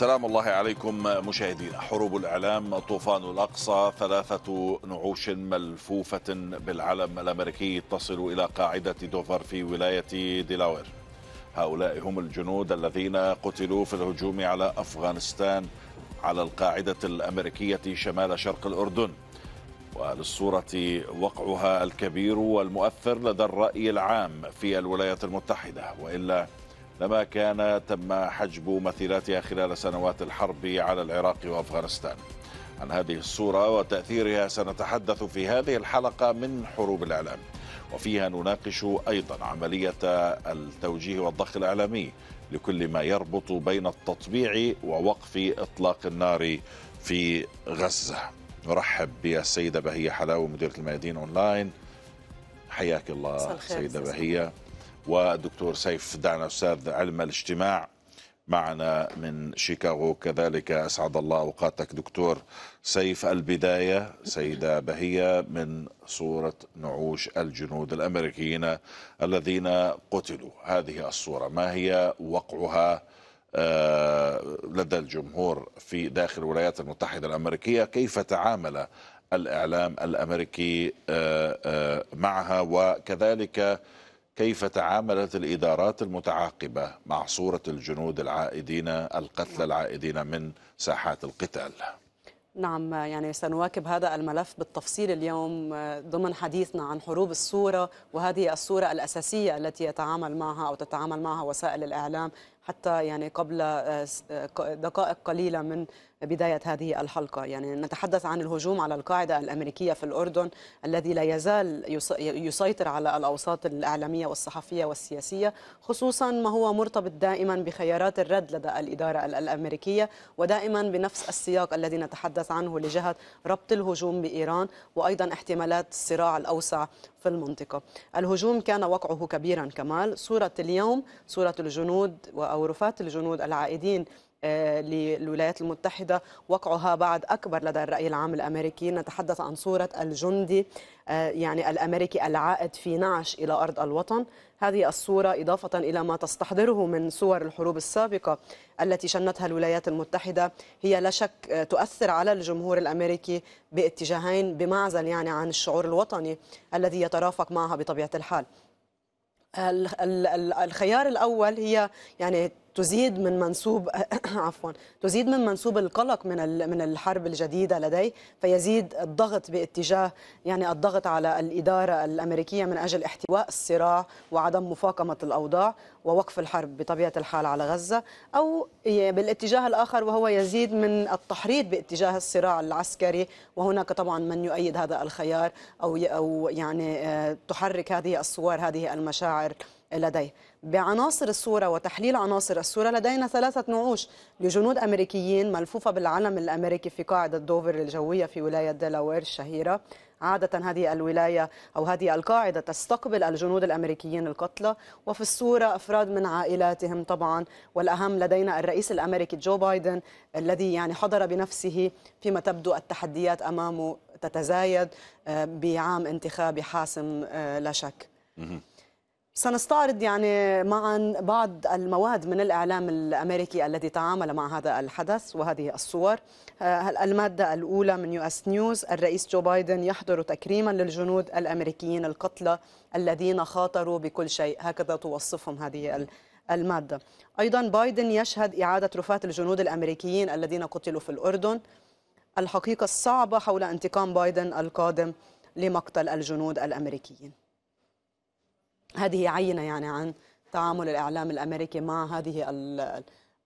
سلام الله عليكم مشاهدينا حروب الإعلام طوفان الأقصى ثلاثة نعوش ملفوفة بالعلم الأمريكي تصل إلى قاعدة دوفر في ولاية ديلاوير هؤلاء هم الجنود الذين قتلوا في الهجوم على أفغانستان على القاعدة الأمريكية شمال شرق الأردن وللصورة وقعها الكبير والمؤثر لدى الرأي العام في الولايات المتحدة وإلا لما كان تم حجب مثيلاتها خلال سنوات الحرب على العراق وأفغانستان عن هذه الصورة وتأثيرها سنتحدث في هذه الحلقة من حروب الإعلام وفيها نناقش أيضا عملية التوجيه والضخ الإعلامي لكل ما يربط بين التطبيع ووقف إطلاق النار في غزة نرحب بالسيدة بهية حلاوه مديرة الميادين أونلاين حياك الله سيدة بهية والدكتور سيف دعنا أستاذ علم الاجتماع معنا من شيكاغو كذلك أسعد الله أوقاتك دكتور سيف البداية سيدة بهية من صورة نعوش الجنود الأمريكيين الذين قتلوا هذه الصورة ما هي وقعها آه، لدى الجمهور في داخل الولايات المتحدة الأمريكية كيف تعامل الإعلام الأمريكي آه، آه، معها وكذلك كيف تعاملت الادارات المتعاقبه مع صوره الجنود العائدين القتلى نعم. العائدين من ساحات القتال نعم يعني سنواكب هذا الملف بالتفصيل اليوم آه، ضمن حديثنا عن حروب الصورة وهذه الصورة الأساسية التي يتعامل معها أو تتعامل معها وسائل الإعلام حتى يعني قبل آه، آه، دقائق قليلة من بداية هذه الحلقة يعني نتحدث عن الهجوم على القاعدة الأمريكية في الأردن الذي لا يزال يسيطر على الأوساط الإعلامية والصحفية والسياسية خصوصا ما هو مرتبط دائما بخيارات الرد لدى الإدارة الأمريكية ودائما بنفس السياق الذي نتحدث عنه لجهة ربط الهجوم بإيران وأيضا احتمالات الصراع الأوسع في المنطقة الهجوم كان وقعه كبيرا كمال صورة اليوم صورة الجنود و أو رفات الجنود العائدين آه، للولايات المتحدة وقعها بعد أكبر لدى الرأي العام الأمريكي نتحدث عن صورة الجندي آه، يعني الأمريكي العائد في نعش إلى أرض الوطن هذه الصورة إضافة إلى ما تستحضره من صور الحروب السابقة التي شنتها الولايات المتحدة هي لا شك تؤثر على الجمهور الأمريكي باتجاهين بمعزل يعني عن الشعور الوطني الذي يترافق معها بطبيعة الحال الخيار الاول هي يعني تزيد من منسوب عفوا تزيد من منسوب القلق من من الحرب الجديده لدي فيزيد الضغط باتجاه يعني الضغط على الاداره الامريكيه من اجل احتواء الصراع وعدم مفاقمه الاوضاع ووقف الحرب بطبيعه الحال على غزه او بالاتجاه الاخر وهو يزيد من التحريض باتجاه الصراع العسكري وهناك طبعا من يؤيد هذا الخيار او او يعني آه، تحرك هذه الصور هذه المشاعر لديه بعناصر الصورة وتحليل عناصر الصورة لدينا ثلاثة نعوش لجنود أمريكيين ملفوفة بالعلم الأمريكي في قاعدة دوفر الجوية في ولاية دلاوير الشهيرة عادة هذه الولاية أو هذه القاعدة تستقبل الجنود الأمريكيين القتلى وفي الصورة أفراد من عائلاتهم طبعا والأهم لدينا الرئيس الأمريكي جو بايدن الذي يعني حضر بنفسه فيما تبدو التحديات أمامه تتزايد آه، بعام انتخابي حاسم آه، لا شك سنستعرض يعني معا بعض المواد من الإعلام الأمريكي الذي تعامل مع هذا الحدث وهذه الصور آه، المادة الأولى من يو اس نيوز الرئيس جو بايدن يحضر تكريما للجنود الأمريكيين القتلى الذين خاطروا بكل شيء هكذا توصفهم هذه المادة أيضا بايدن يشهد إعادة رفات الجنود الأمريكيين الذين قتلوا في الأردن الحقيقة الصعبة حول انتقام بايدن القادم لمقتل الجنود الأمريكيين هذه عينة يعني عن تعامل الإعلام الأمريكي مع هذه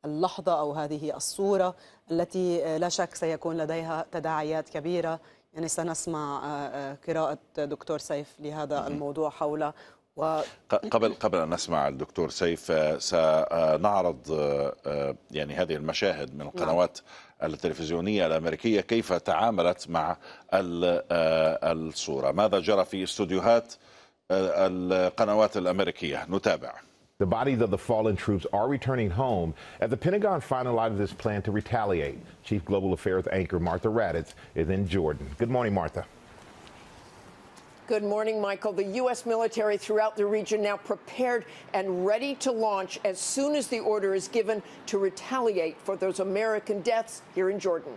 اللحظة أو هذه الصورة التي آه، لا شك سيكون لديها تداعيات كبيرة يعني سنسمع آه، آه، قراءة دكتور سيف لهذا الموضوع حول و... قبل قبل ان نسمع الدكتور سيف سنعرض يعني هذه المشاهد من نعم. القنوات التلفزيونيه الامريكيه كيف تعاملت مع الصوره ماذا جرى في استوديوهات القنوات الأمريكية نتابع The bodies of the fallen troops are returning home as the Pentagon finalizes its plan to retaliate. Chief Global Affairs anchor Martha Raddatz is in Jordan. Good morning, Martha. Good morning, Michael. The U.S. military throughout the region now prepared and ready to launch as soon as the order is given to retaliate for those American deaths here in Jordan.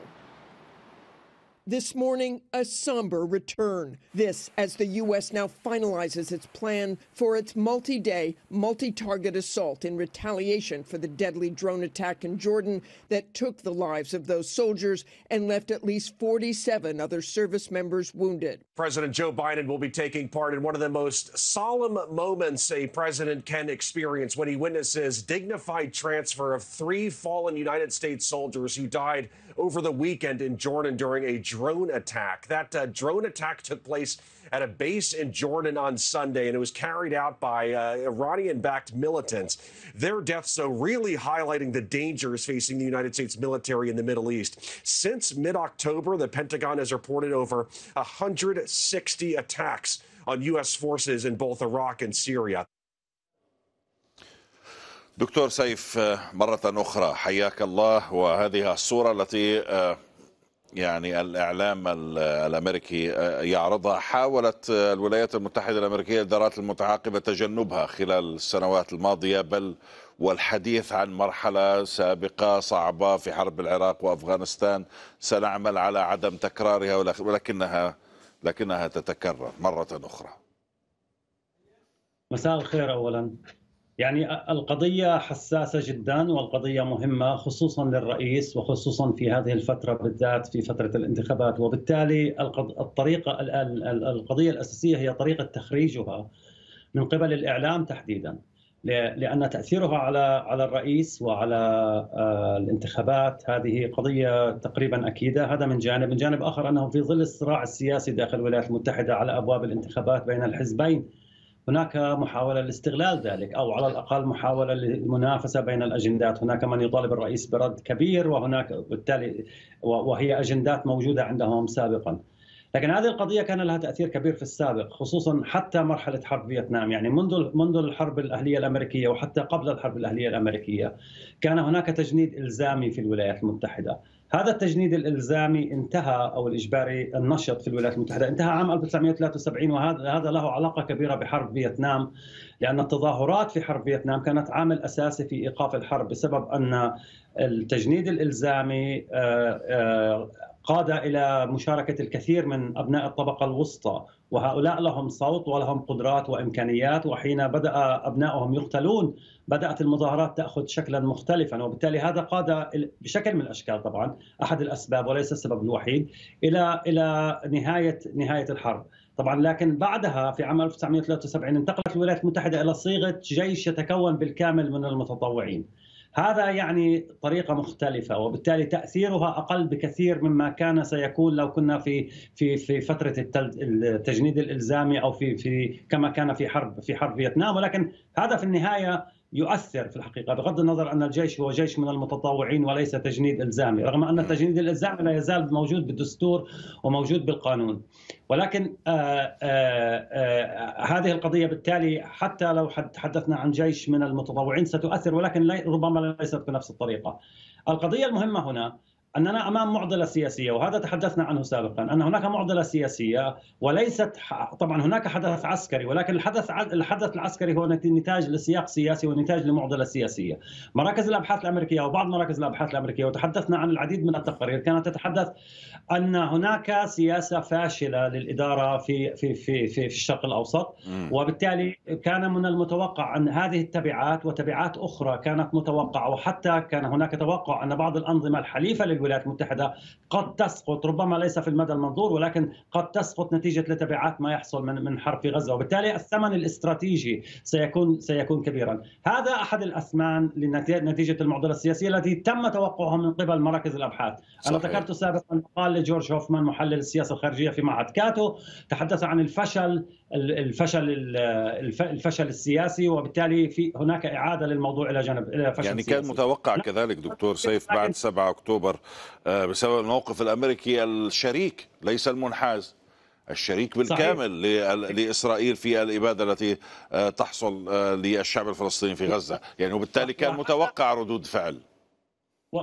This morning, a somber return. This as the U.S. now finalizes its plan for its multi day, multi target assault in retaliation for the deadly drone attack in Jordan that took the lives of those soldiers and left at least 47 other service members wounded. President Joe Biden will be taking part in one of the most solemn moments a president can experience when he witnesses dignified transfer of three fallen United States soldiers who died over the weekend in Jordan during a drone attack. That uh, drone attack took place at a base in Jordan on Sunday, and it was carried out by uh, Iranian backed militants. Their deaths, so really highlighting the dangers facing the United States military in the Middle East. Since mid October, the Pentagon has reported over 160 attacks on U.S. forces in both Iraq and Syria. دكتور سيف آه، مرة أخرى حياك الله وهذه الصورة التي آه، يعني الإعلام الأمريكي آه، يعرضها حاولت الولايات المتحدة الأمريكية الإدارات المتعاقبة تجنبها خلال السنوات الماضية بل والحديث عن مرحلة سابقة صعبة في حرب العراق وأفغانستان سنعمل على عدم تكرارها ولكنها لكنها تتكرر مرة أخرى مساء الخير أولا يعني القضية حساسة جدا والقضية مهمة خصوصا للرئيس وخصوصا في هذه الفترة بالذات في فترة الانتخابات وبالتالي الطريقة القضية الأساسية هي طريقة تخريجها من قبل الإعلام تحديدا لأن تأثيرها على على الرئيس وعلى آه، الانتخابات هذه قضية تقريبا أكيدة هذا من جانب من جانب آخر أنه في ظل الصراع السياسي داخل الولايات المتحدة على أبواب الانتخابات بين الحزبين هناك محاولة لاستغلال ذلك أو على الأقل محاولة للمنافسة بين الأجندات هناك من يطالب الرئيس برد كبير وهناك بالتالي وهي أجندات موجودة عندهم سابقا لكن هذه القضية كان لها تأثير كبير في السابق خصوصا حتى مرحلة حرب فيتنام يعني منذ منذ الحرب الأهلية الأمريكية وحتى قبل الحرب الأهلية الأمريكية كان هناك تجنيد إلزامي في الولايات المتحدة هذا التجنيد الالزامي انتهى او الاجباري النشط في الولايات المتحده انتهى عام 1973 وهذا هذا له علاقه كبيره بحرب فيتنام لان التظاهرات في حرب فيتنام كانت عامل اساسي في ايقاف الحرب بسبب ان التجنيد الالزامي آه، آه، قاد الى مشاركه الكثير من ابناء الطبقه الوسطى وهؤلاء لهم صوت ولهم قدرات وامكانيات وحين بدا ابنائهم يقتلون بدات المظاهرات تاخذ شكلا مختلفا وبالتالي هذا قاد بشكل من الاشكال طبعا احد الاسباب وليس السبب الوحيد الى الى نهايه نهايه الحرب. طبعا لكن بعدها في عام 1973 انتقلت الولايات المتحده الى صيغه جيش يتكون بالكامل من المتطوعين. هذا يعني طريقه مختلفه وبالتالي تاثيرها اقل بكثير مما كان سيكون لو كنا في في في فتره التجنيد الالزامي او في في كما كان في حرب في حرب فيتنام ولكن هذا في النهايه يؤثر في الحقيقه بغض النظر ان الجيش هو جيش من المتطوعين وليس تجنيد الزامي، رغم ان التجنيد الالزامي لا يزال موجود بالدستور وموجود بالقانون. ولكن آآ آه، آآ آه، آه، هذه القضيه بالتالي حتى لو تحدثنا عن جيش من المتطوعين ستؤثر ولكن ربما ليست بنفس الطريقه. القضيه المهمه هنا اننا امام معضله سياسيه وهذا تحدثنا عنه سابقا ان هناك معضله سياسيه وليست طبعا هناك حدث عسكري ولكن الحدث الحدث العسكري هو نتاج لسياق سياسي ونتاج لمعضله سياسيه. مراكز الابحاث الامريكيه وبعض مراكز الابحاث الامريكيه وتحدثنا عن العديد من التقارير كانت تتحدث ان هناك سياسه فاشله للاداره في في في في, في الشرق الاوسط وبالتالي كان من المتوقع ان هذه التبعات وتبعات اخرى كانت متوقعه وحتى كان هناك توقع ان بعض الانظمه الحليفه للولايات الولايات المتحدة قد تسقط ربما ليس في المدى المنظور ولكن قد تسقط نتيجة لتبعات ما يحصل من من حرب في غزة وبالتالي الثمن الاستراتيجي سيكون سيكون كبيرا هذا أحد الاثمان لنتيجة المعضلة السياسية التي تم توقعها من قبل مراكز الأبحاث صحيح. أنا ذكرت سابقا مقال لجورج هوفمان محلل السياسة الخارجية في معهد كاتو تحدث عن الفشل الفشل الفشل السياسي وبالتالي في هناك اعاده للموضوع الى جانب الى فشل يعني كان سياسي. متوقع كذلك دكتور سيف بعد 7 اكتوبر آه، بسبب الموقف الامريكي الشريك ليس المنحاز الشريك بالكامل صحيح. لاسرائيل في الاباده التي آه، تحصل آه، للشعب الفلسطيني في غزه يعني وبالتالي كان متوقع ردود فعل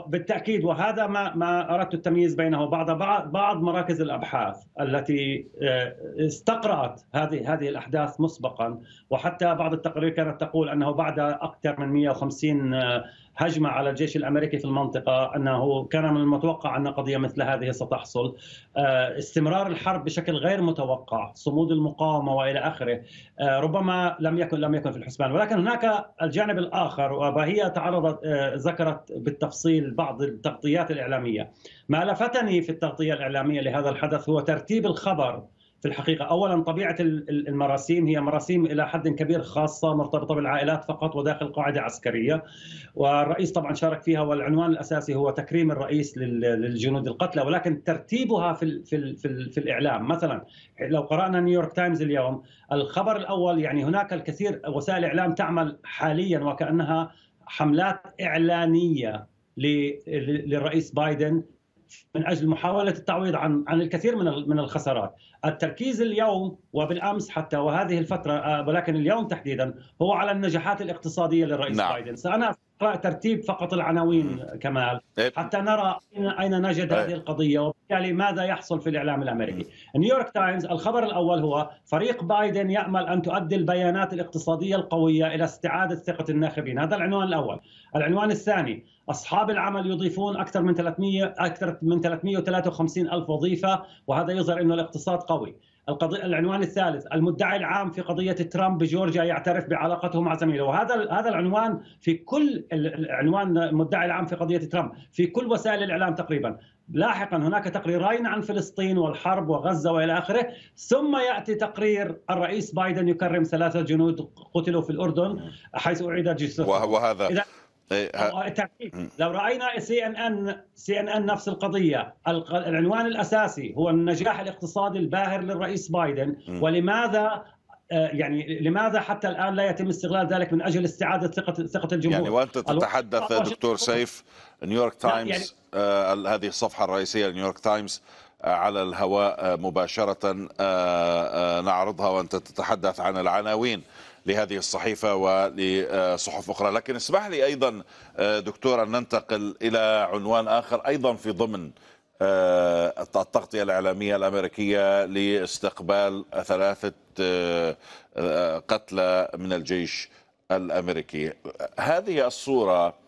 بالتاكيد وهذا ما ما اردت التمييز بينه وبعض بعض مراكز الابحاث التي آه، استقرات هذه هذه الاحداث مسبقا وحتى بعض التقارير كانت تقول انه بعد اكثر من 150 هجمة على الجيش الأمريكي في المنطقة أنه كان من المتوقع أن قضية مثل هذه ستحصل آه، استمرار الحرب بشكل غير متوقع صمود المقاومة وإلى آخره آه، ربما لم يكن لم يكن في الحسبان ولكن هناك الجانب الآخر وهي تعرضت آه، ذكرت بالتفصيل بعض التغطيات الإعلامية ما لفتني في التغطية الإعلامية لهذا الحدث هو ترتيب الخبر في الحقيقة أولا طبيعة المراسيم هي مراسيم إلى حد كبير خاصة مرتبطة بالعائلات فقط وداخل قاعدة عسكرية والرئيس طبعا شارك فيها والعنوان الأساسي هو تكريم الرئيس للجنود القتلى ولكن ترتيبها في, في, في, في الإعلام مثلا لو قرأنا نيويورك تايمز اليوم الخبر الأول يعني هناك الكثير وسائل إعلام تعمل حاليا وكأنها حملات إعلانية للرئيس بايدن من اجل محاوله التعويض عن عن الكثير من من الخسارات، التركيز اليوم وبالامس حتى وهذه الفتره آه، ولكن اليوم تحديدا هو على النجاحات الاقتصاديه للرئيس نعم. بايدن، سانا اقرا ترتيب فقط العناوين كمال إيه. حتى نرى اين نجد إيه. هذه القضيه وبالتالي ماذا يحصل في الاعلام الامريكي. نيويورك تايمز الخبر الاول هو فريق بايدن يامل ان تؤدي البيانات الاقتصاديه القويه الى استعاده ثقه الناخبين، هذا العنوان الاول. العنوان الثاني اصحاب العمل يضيفون اكثر من 300 اكثر من 353 الف وظيفه وهذا يظهر انه الاقتصاد قوي. القضية العنوان الثالث المدعي العام في قضية ترامب بجورجيا يعترف بعلاقته مع زميله وهذا هذا العنوان في كل العنوان المدعي العام في قضية ترامب في كل وسائل الإعلام تقريبا لاحقا هناك تقريرين عن فلسطين والحرب وغزة وإلى آخره ثم يأتي تقرير الرئيس بايدن يكرم ثلاثة جنود قتلوا في الأردن حيث أعيد جثثهم وهذا إيه، لو راينا سي ان ان سي ان ان نفس القضيه العنوان الاساسي هو النجاح الاقتصادي الباهر للرئيس بايدن ولماذا آه، يعني لماذا حتى الان لا يتم استغلال ذلك من اجل استعاده ثقه ثقه الجمهور يعني وانت تتحدث دكتور سيف نيويورك تايمز يعني آه هذه الصفحه الرئيسيه لنيويورك تايمز آه، على الهواء آه، مباشرة نعرضها وأنت تتحدث عن العناوين لهذه الصحيفة ولصحف أخرى لكن اسمح لي أيضا آه، دكتور أن ننتقل إلى عنوان آخر أيضا في ضمن آه، التغطية الإعلامية الأمريكية لاستقبال ثلاثة آه، قتلى من الجيش الأمريكي هذه الصورة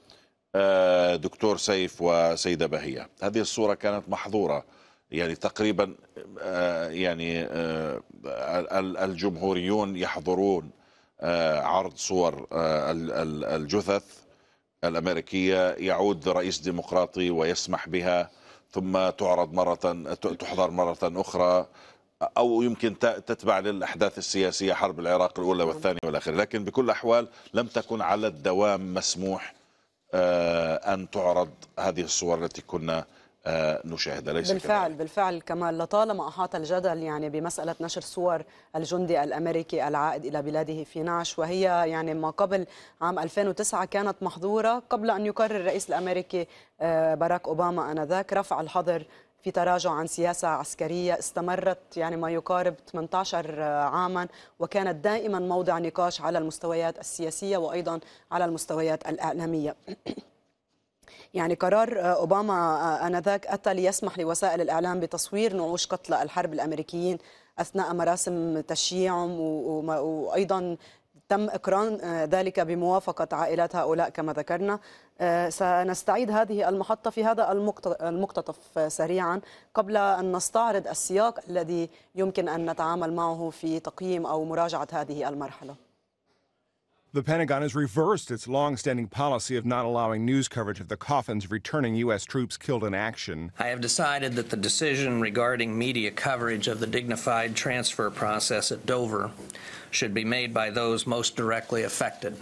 دكتور سيف وسيدة بهية هذه الصورة كانت محظورة يعني تقريبا يعني الجمهوريون يحضرون آه، عرض صور آه، الجثث الأمريكية يعود رئيس ديمقراطي ويسمح بها ثم تعرض مرة تحضر مرة أخرى أو يمكن تتبع للأحداث السياسية حرب العراق الأولى نعم. والثانية والاخيره لكن بكل الأحوال لم تكن على الدوام مسموح آه، أن تعرض هذه الصور التي كنا آه، نشاهدها ليس بالفعل بالفعل كما لطالما احاط الجدل يعني بمساله نشر صور الجندي الامريكي العائد الى بلاده في نعش وهي يعني ما قبل عام 2009 كانت محظوره قبل ان يقرر الرئيس الامريكي آه، باراك اوباما انذاك رفع الحظر في تراجع عن سياسة عسكرية استمرت يعني ما يقارب 18 عاما وكانت دائما موضع نقاش على المستويات السياسية وأيضا على المستويات الإعلامية يعني قرار آه، أوباما آه، آنذاك أتى ليسمح لوسائل الإعلام بتصوير نعوش قتلى الحرب الأمريكيين أثناء مراسم تشييعهم وأيضا تم إقران آه، ذلك بموافقة عائلات هؤلاء كما ذكرنا سنستعيد هذه المحطة في هذا المقتطف سريعا قبل أن نستعرض السياق الذي يمكن أن نتعامل معه في تقييم أو مراجعة هذه المرحلة The Pentagon has reversed its long-standing policy of not allowing news coverage of the coffins returning U.S. troops killed in action. I have decided that the decision regarding media coverage of the dignified transfer process at Dover should be made by those most directly affected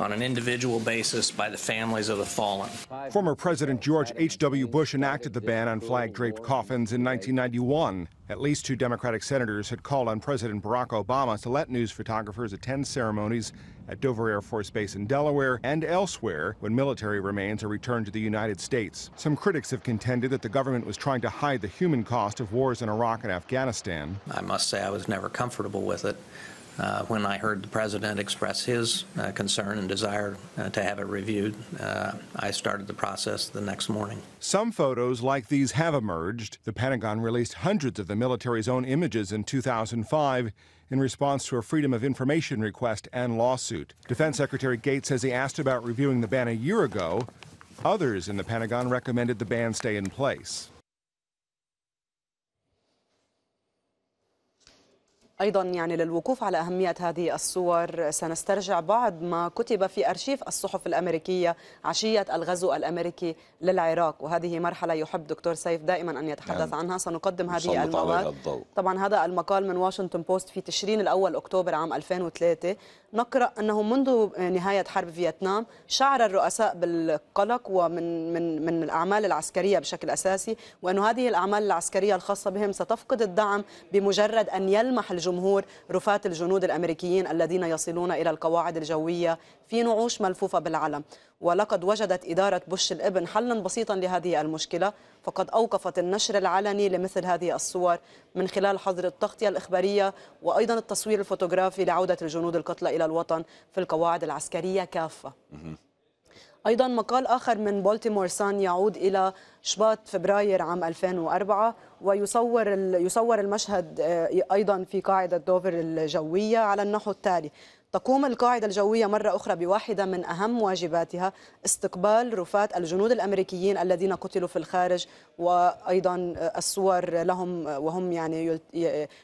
on an individual basis by the families of the fallen. Former President George H.W. Bush enacted the ban on flag draped coffins in 1991. At least two Democratic senators had called on President Barack Obama to let news photographers attend ceremonies at Dover Air Force Base in Delaware and elsewhere when military remains are returned to the United States. Some critics have contended that the government was trying to hide the human cost of wars in Iraq and Afghanistan. I must say I was never comfortable with it. Uh, when I heard the president express his uh, concern and desire uh, to have it reviewed, uh, I started the process the next morning. Some photos like these have emerged. The Pentagon released hundreds of the military's own images in 2005 in response to a Freedom of Information request and lawsuit. Defense Secretary Gates says he asked about reviewing the ban a year ago. Others in the Pentagon recommended the ban stay in place. أيضا يعني للوقوف على أهمية هذه الصور سنسترجع بعض ما كتب في أرشيف الصحف الأمريكية عشية الغزو الأمريكي للعراق وهذه مرحلة يحب دكتور سيف دائما أن يتحدث يعني عنها سنقدم هذه المواد طبعا هذا المقال من واشنطن بوست في تشرين الأول أكتوبر عام 2003 نقرأ أنه منذ نهاية حرب فيتنام شعر الرؤساء بالقلق ومن من من الأعمال العسكرية بشكل أساسي وأن هذه الأعمال العسكرية الخاصة بهم ستفقد الدعم بمجرد أن يلمح الجمهور جمهور رفاة الجنود الأمريكيين الذين يصلون إلى القواعد الجوية في نعوش ملفوفة بالعلم ولقد وجدت إدارة بوش الابن حلا بسيطا لهذه المشكلة فقد أوقفت النشر العلني لمثل هذه الصور من خلال حظر التغطية الإخبارية وأيضا التصوير الفوتوغرافي لعودة الجنود القتلى إلى الوطن في القواعد العسكرية كافة أيضا مقال آخر من بولتيمور سان يعود إلى شباط فبراير عام 2004 ويصور يصور المشهد آه، ايضا في قاعده دوفر الجويه على النحو التالي تقوم القاعدة الجوية مرة أخرى بواحدة من أهم واجباتها استقبال رفات الجنود الأمريكيين الذين قتلوا في الخارج وأيضا الصور لهم وهم يعني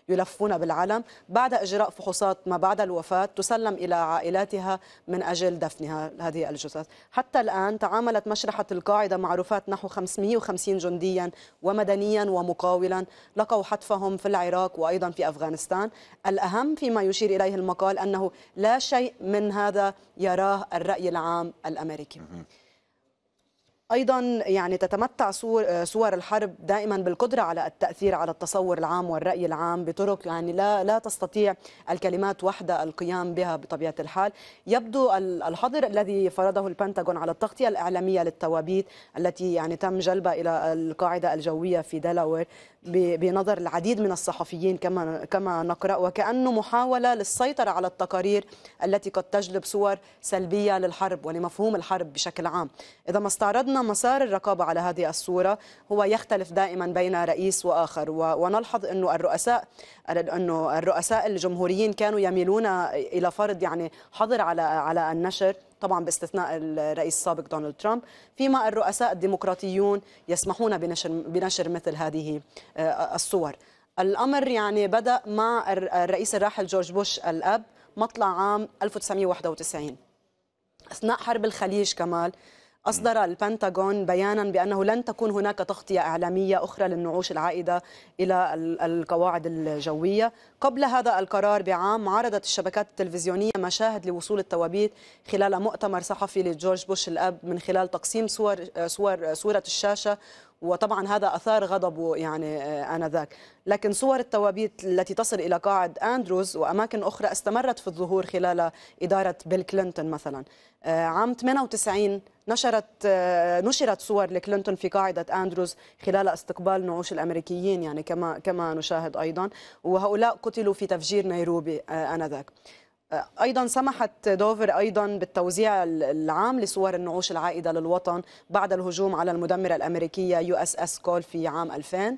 يلفون بالعلم بعد إجراء فحوصات ما بعد الوفاة تسلم إلى عائلاتها من أجل دفنها هذه الجثث حتى الآن تعاملت مشرحة القاعدة مع رفات نحو 550 جنديا ومدنيا ومقاولا لقوا حتفهم في العراق وأيضا في أفغانستان الأهم فيما يشير إليه المقال أنه لا شيء من هذا يراه الرأي العام الأمريكي ايضا يعني تتمتع صور الحرب دائما بالقدره على التاثير على التصور العام والراي العام بطرق يعني لا لا تستطيع الكلمات وحدها القيام بها بطبيعه الحال يبدو الحظر الذي فرضه البنتاغون على التغطيه الاعلاميه للتوابيت التي يعني تم جلبها الى القاعده الجويه في دلاوير بنظر العديد من الصحفيين كما كما نقرا وكانه محاوله للسيطره على التقارير التي قد تجلب صور سلبيه للحرب ولمفهوم الحرب بشكل عام. اذا ما استعرضنا مسار الرقابه على هذه الصوره هو يختلف دائما بين رئيس واخر ونلحظ انه الرؤساء انه الرؤساء الجمهوريين كانوا يميلون الى فرض يعني حظر على على النشر طبعا باستثناء الرئيس السابق دونالد ترامب فيما الرؤساء الديمقراطيون يسمحون بنشر بنشر مثل هذه آه، الصور الامر يعني بدا مع الرئيس الراحل جورج بوش الاب مطلع عام 1991 اثناء حرب الخليج كمال أصدر البنتاغون بيانا بأنه لن تكون هناك تغطية إعلامية أخرى للنعوش العائدة إلى القواعد الجوية قبل هذا القرار بعام عرضت الشبكات التلفزيونية مشاهد لوصول التوابيت خلال مؤتمر صحفي لجورج بوش الأب من خلال تقسيم صور, صور صورة الشاشة وطبعا هذا أثار غضبه يعني آه، آنذاك لكن صور التوابيت التي تصل إلى قاعد أندروز وأماكن أخرى استمرت في الظهور خلال إدارة بيل كلينتون مثلا آه، عام 98 نشرت آه، نشرت صور لكلينتون في قاعدة أندروز خلال استقبال نعوش الأمريكيين يعني كما كما نشاهد أيضا وهؤلاء قتلوا في تفجير نيروبي آه، آنذاك ايضا سمحت دوفر ايضا بالتوزيع العام لصور النعوش العائده للوطن بعد الهجوم على المدمره الامريكيه يو اس اس كول في عام 2000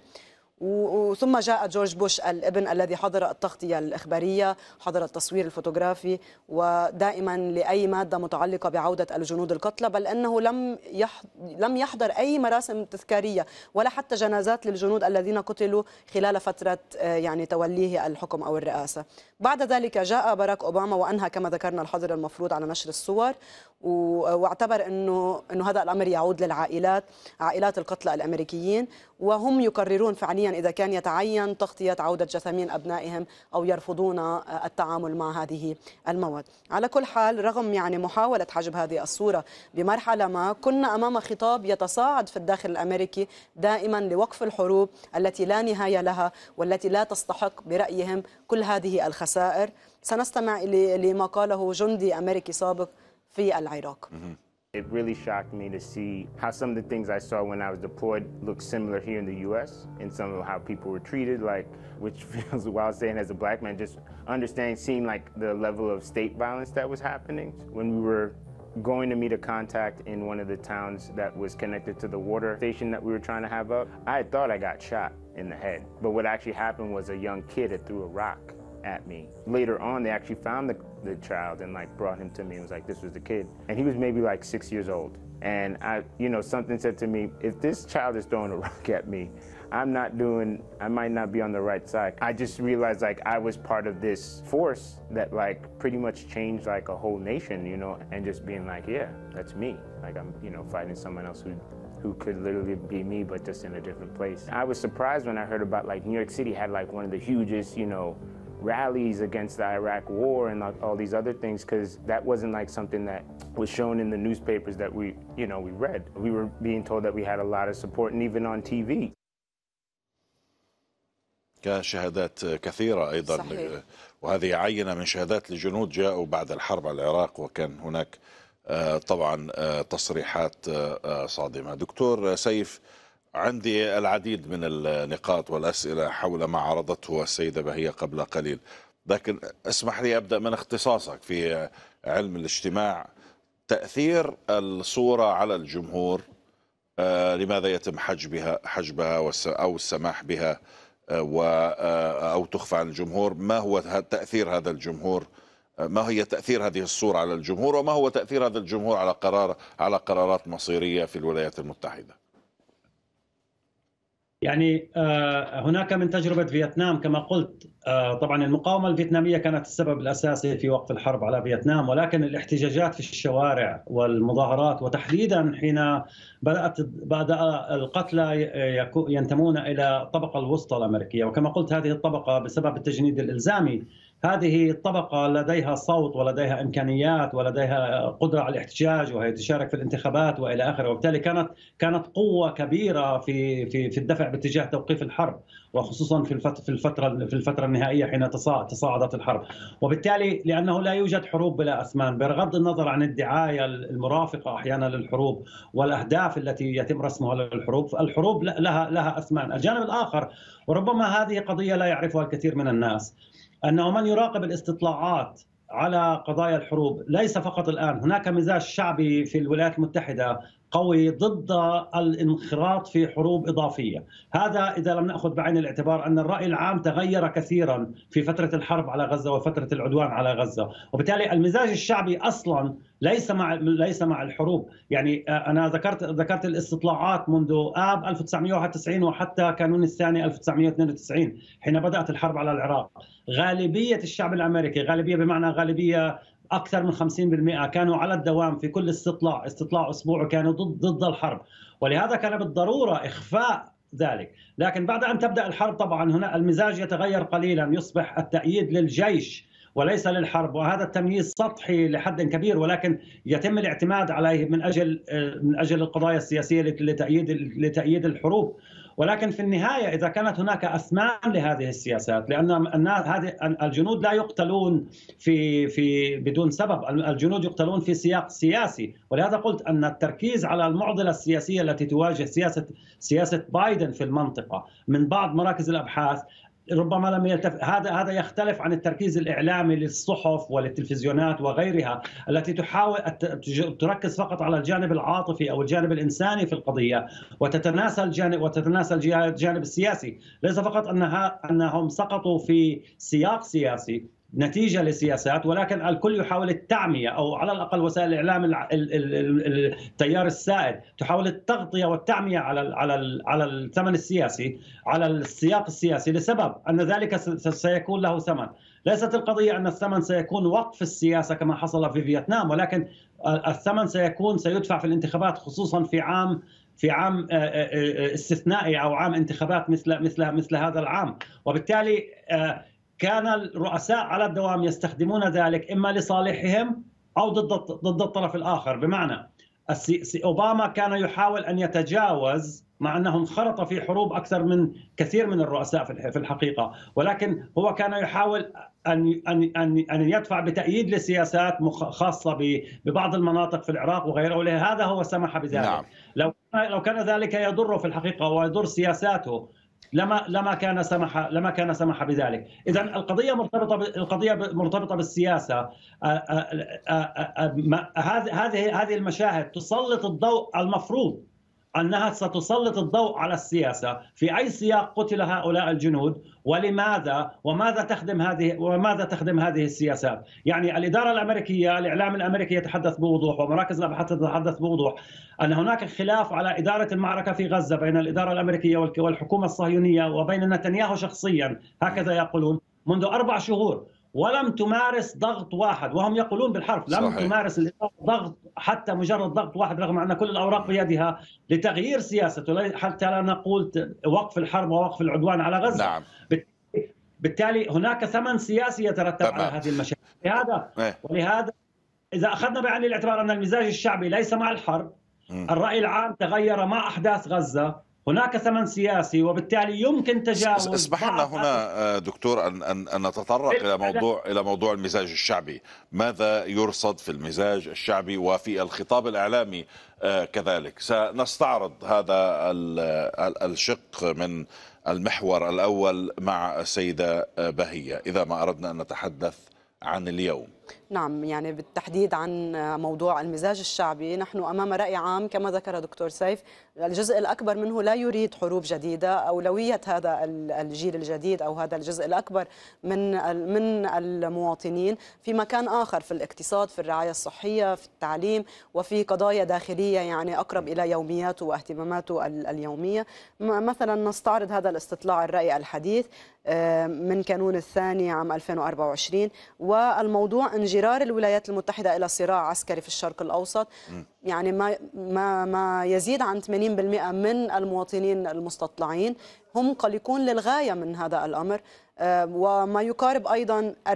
وثم جاء جورج بوش الابن الذي حضر التغطية الإخبارية حضر التصوير الفوتوغرافي ودائما لأي مادة متعلقة بعودة الجنود القتلى بل أنه لم لم يحضر أي مراسم تذكارية ولا حتى جنازات للجنود الذين قتلوا خلال فترة آه، يعني توليه الحكم أو الرئاسة بعد ذلك جاء باراك أوباما وأنهى كما ذكرنا الحظر المفروض على نشر الصور واعتبر أنه, أنه هذا الأمر يعود للعائلات عائلات القتلى الأمريكيين وهم يقررون فعليا إذا كان يتعين تغطية عودة جثامين أبنائهم أو يرفضون آه، التعامل مع هذه المواد على كل حال رغم يعني محاولة حجب هذه الصورة بمرحلة ما كنا أمام خطاب يتصاعد في الداخل الأمريكي دائما لوقف الحروب التي لا نهاية لها والتي لا تستحق برأيهم كل هذه الخسائر سنستمع لما قاله جندي أمريكي سابق في العراق It really shocked me to see how some of the things I saw when I was deployed looked similar here in the U.S. and some of how people were treated, like, which feels wild saying as a black man, just understanding, seeing like the level of state violence that was happening when we were going to meet a contact in one of the towns that was connected to the water station that we were trying to have up. I thought I got shot in the head, but what actually happened was a young kid had threw a rock at me. Later on, they actually found the the child and like brought him to me and was like, this was the kid. And he was maybe like six years old. And I, you know, something said to me, if this child is throwing a rock at me, I'm not doing, I might not be on the right side. I just realized like I was part of this force that like pretty much changed like a whole nation, you know, and just being like, yeah, that's me. Like I'm, you know, fighting someone else who who could literally be me, but just in a different place. I was surprised when I heard about like New York City had like one of the hugest, you know, rallies against the Iraq war and all these other things because that wasn't like something that was shown in the newspapers that we, you know, we read. We were being told that we had a lot of support and even on TV. شهادات كثيرة أيضا صحيح. وهذه عينة من شهادات الجنود جاءوا بعد الحرب على العراق وكان هناك طبعا تصريحات صادمة دكتور سيف عندي العديد من النقاط والأسئلة حول ما عرضته السيدة بهية قبل قليل لكن اسمح لي أبدأ من اختصاصك في علم الاجتماع تأثير الصورة على الجمهور آه، لماذا يتم حجبها حجبها أو السماح بها آه، آه، أو تخفى عن الجمهور ما هو تأثير هذا الجمهور ما هي تأثير هذه الصورة على الجمهور وما هو تأثير هذا الجمهور على قرار على قرارات مصيرية في الولايات المتحدة يعني آه، هناك من تجربة فيتنام كما قلت آه، طبعا المقاومة الفيتنامية كانت السبب الأساسي في وقف الحرب على فيتنام ولكن الاحتجاجات في الشوارع والمظاهرات وتحديدا حين بدأت بدأ القتلى ينتمون إلى الطبقة الوسطى الأمريكية وكما قلت هذه الطبقة بسبب التجنيد الإلزامي هذه الطبقة لديها صوت ولديها إمكانيات ولديها قدرة على الاحتجاج وهي تشارك في الانتخابات وإلى آخره وبالتالي كانت كانت قوة كبيرة في في في الدفع باتجاه توقيف الحرب وخصوصا في الفترة في الفترة في الفترة النهائية حين تصاعدت الحرب وبالتالي لأنه لا يوجد حروب بلا أسمان بغض النظر عن الدعاية المرافقة أحيانا للحروب والأهداف التي يتم رسمها للحروب الحروب لها لها أسمان الجانب الآخر وربما هذه قضية لا يعرفها الكثير من الناس انه من يراقب الاستطلاعات على قضايا الحروب ليس فقط الان هناك مزاج شعبي في الولايات المتحده قوي ضد الانخراط في حروب اضافيه، هذا اذا لم ناخذ بعين الاعتبار ان الراي العام تغير كثيرا في فتره الحرب على غزه وفتره العدوان على غزه، وبالتالي المزاج الشعبي اصلا ليس مع ليس مع الحروب، يعني آه، انا ذكرت ذكرت الاستطلاعات منذ اب 1991 وحتى كانون الثاني 1992 حين بدات الحرب على العراق، غالبيه الشعب الامريكي، غالبيه بمعنى غالبيه اكثر من 50% كانوا على الدوام في كل استطلاع استطلاع اسبوع كانوا ضد ضد الحرب ولهذا كان بالضروره اخفاء ذلك لكن بعد ان تبدا الحرب طبعا هنا المزاج يتغير قليلا يصبح التأييد للجيش وليس للحرب وهذا التمييز سطحي لحد كبير ولكن يتم الاعتماد عليه من اجل من اجل القضايا السياسيه لتأييد لتأييد الحروب ولكن في النهايه اذا كانت هناك اثمان لهذه السياسات لان هذه الجنود لا يقتلون في في بدون سبب، الجنود يقتلون في سياق سياسي، ولهذا قلت ان التركيز على المعضله السياسيه التي تواجه سياسه سياسه بايدن في المنطقه من بعض مراكز الابحاث ربما لم يتف... هذا هذا يختلف عن التركيز الاعلامي للصحف والتلفزيونات وغيرها التي تحاول تركز فقط على الجانب العاطفي او الجانب الانساني في القضيه وتتناسى الجانب وتتناسى الجانب السياسي ليس فقط انها انهم سقطوا في سياق سياسي نتيجة لسياسات ولكن الكل يحاول التعمية أو على الأقل وسائل الإعلام التيار السائد تحاول التغطية والتعمية على على على الثمن السياسي على السياق السياسي لسبب أن ذلك سيكون له ثمن ليست القضية أن الثمن سيكون وقف السياسة كما حصل في فيتنام ولكن الثمن سيكون سيدفع في الانتخابات خصوصا في عام في عام استثنائي او عام انتخابات مثل مثل مثل هذا العام وبالتالي كان الرؤساء على الدوام يستخدمون ذلك اما لصالحهم او ضد ضد الطرف الاخر بمعنى اوباما كان يحاول ان يتجاوز مع انه انخرط في حروب اكثر من كثير من الرؤساء في الحقيقه ولكن هو كان يحاول ان ان ان ان يدفع بتاييد لسياسات خاصه ببعض المناطق في العراق وغيره ولهذا هو سمح بذلك نعم. لو لو كان ذلك يضره في الحقيقه ويضر سياساته لما لما كان سمح لما كان سمح بذلك اذا القضيه مرتبطه القضيه مرتبطه بالسياسه هذه هذه هذه المشاهد تسلط الضوء المفروض انها ستسلط الضوء على السياسه، في اي سياق قتل هؤلاء الجنود؟ ولماذا؟ وماذا تخدم هذه وماذا تخدم هذه السياسات؟ يعني الاداره الامريكيه، الاعلام الامريكي يتحدث بوضوح ومراكز الابحاث تتحدث بوضوح ان هناك خلاف على اداره المعركه في غزه بين الاداره الامريكيه والحكومه الصهيونيه وبين نتنياهو شخصيا، هكذا يقولون منذ اربع شهور، ولم تمارس ضغط واحد وهم يقولون بالحرف لم صحيح. تمارس ضغط حتى مجرد ضغط واحد رغم ان كل الاوراق بيدها لتغيير سياسته حتى لا نقول وقف الحرب ووقف العدوان على غزه نعم. بالتالي هناك ثمن سياسي يترتب على هذه المشاكل لهذا إيه. ولهذا اذا اخذنا بعين الاعتبار ان المزاج الشعبي ليس مع الحرب الراي العام تغير مع احداث غزه هناك ثمن سياسي وبالتالي يمكن تجاوز اسمح لنا هنا آه، دكتور ان ان ان نتطرق الى موضوع الى موضوع المزاج الشعبي، ماذا يرصد في المزاج الشعبي وفي الخطاب الاعلامي آه، كذلك، سنستعرض هذا الشق من المحور الاول مع السيده بهيه اذا ما اردنا ان نتحدث عن اليوم. نعم يعني بالتحديد عن موضوع المزاج الشعبي نحن أمام رأي عام كما ذكر دكتور سيف الجزء الأكبر منه لا يريد حروب جديدة أولوية هذا الجيل الجديد أو هذا الجزء الأكبر من من المواطنين في مكان آخر في الاقتصاد في الرعاية الصحية في التعليم وفي قضايا داخلية يعني أقرب إلى يومياته واهتماماته اليومية مثلا نستعرض هذا الاستطلاع الرأي الحديث آه، من كانون الثاني عام 2024 والموضوع انجرار الولايات المتحدة إلى صراع عسكري في الشرق الأوسط يعني ما ما ما يزيد عن 80% من المواطنين المستطلعين هم قلقون للغاية من هذا الأمر آه، وما يقارب أيضا 40%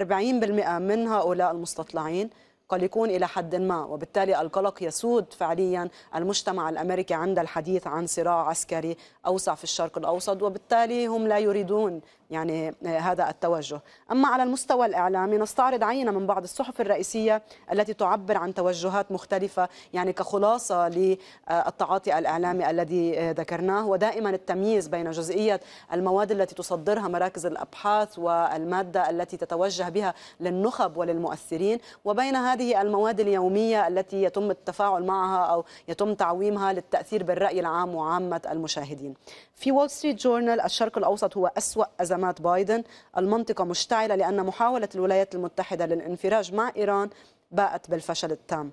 من هؤلاء المستطلعين قلقون إلى حد ما وبالتالي القلق يسود فعليا المجتمع الأمريكي عند الحديث عن صراع عسكري أوسع في الشرق الأوسط وبالتالي هم لا يريدون يعني آه، هذا التوجه أما على المستوى الإعلامي نستعرض عينة من بعض الصحف الرئيسية التي تعبر عن توجهات مختلفة يعني كخلاصة للتعاطي آه، الإعلامي الذي آه، ذكرناه ودائما التمييز بين جزئية المواد التي تصدرها مراكز الأبحاث والمادة التي تتوجه بها للنخب وللمؤثرين وبين هذه المواد اليومية التي يتم التفاعل معها أو يتم تعويمها للتأثير بالرأي العام وعامة المشاهدين في وول ستريت جورنال الشرق الأوسط هو أسوأ أزمة التزامات بايدن المنطقة مشتعلة لأن محاولة الولايات المتحدة للانفراج مع إيران باءت بالفشل التام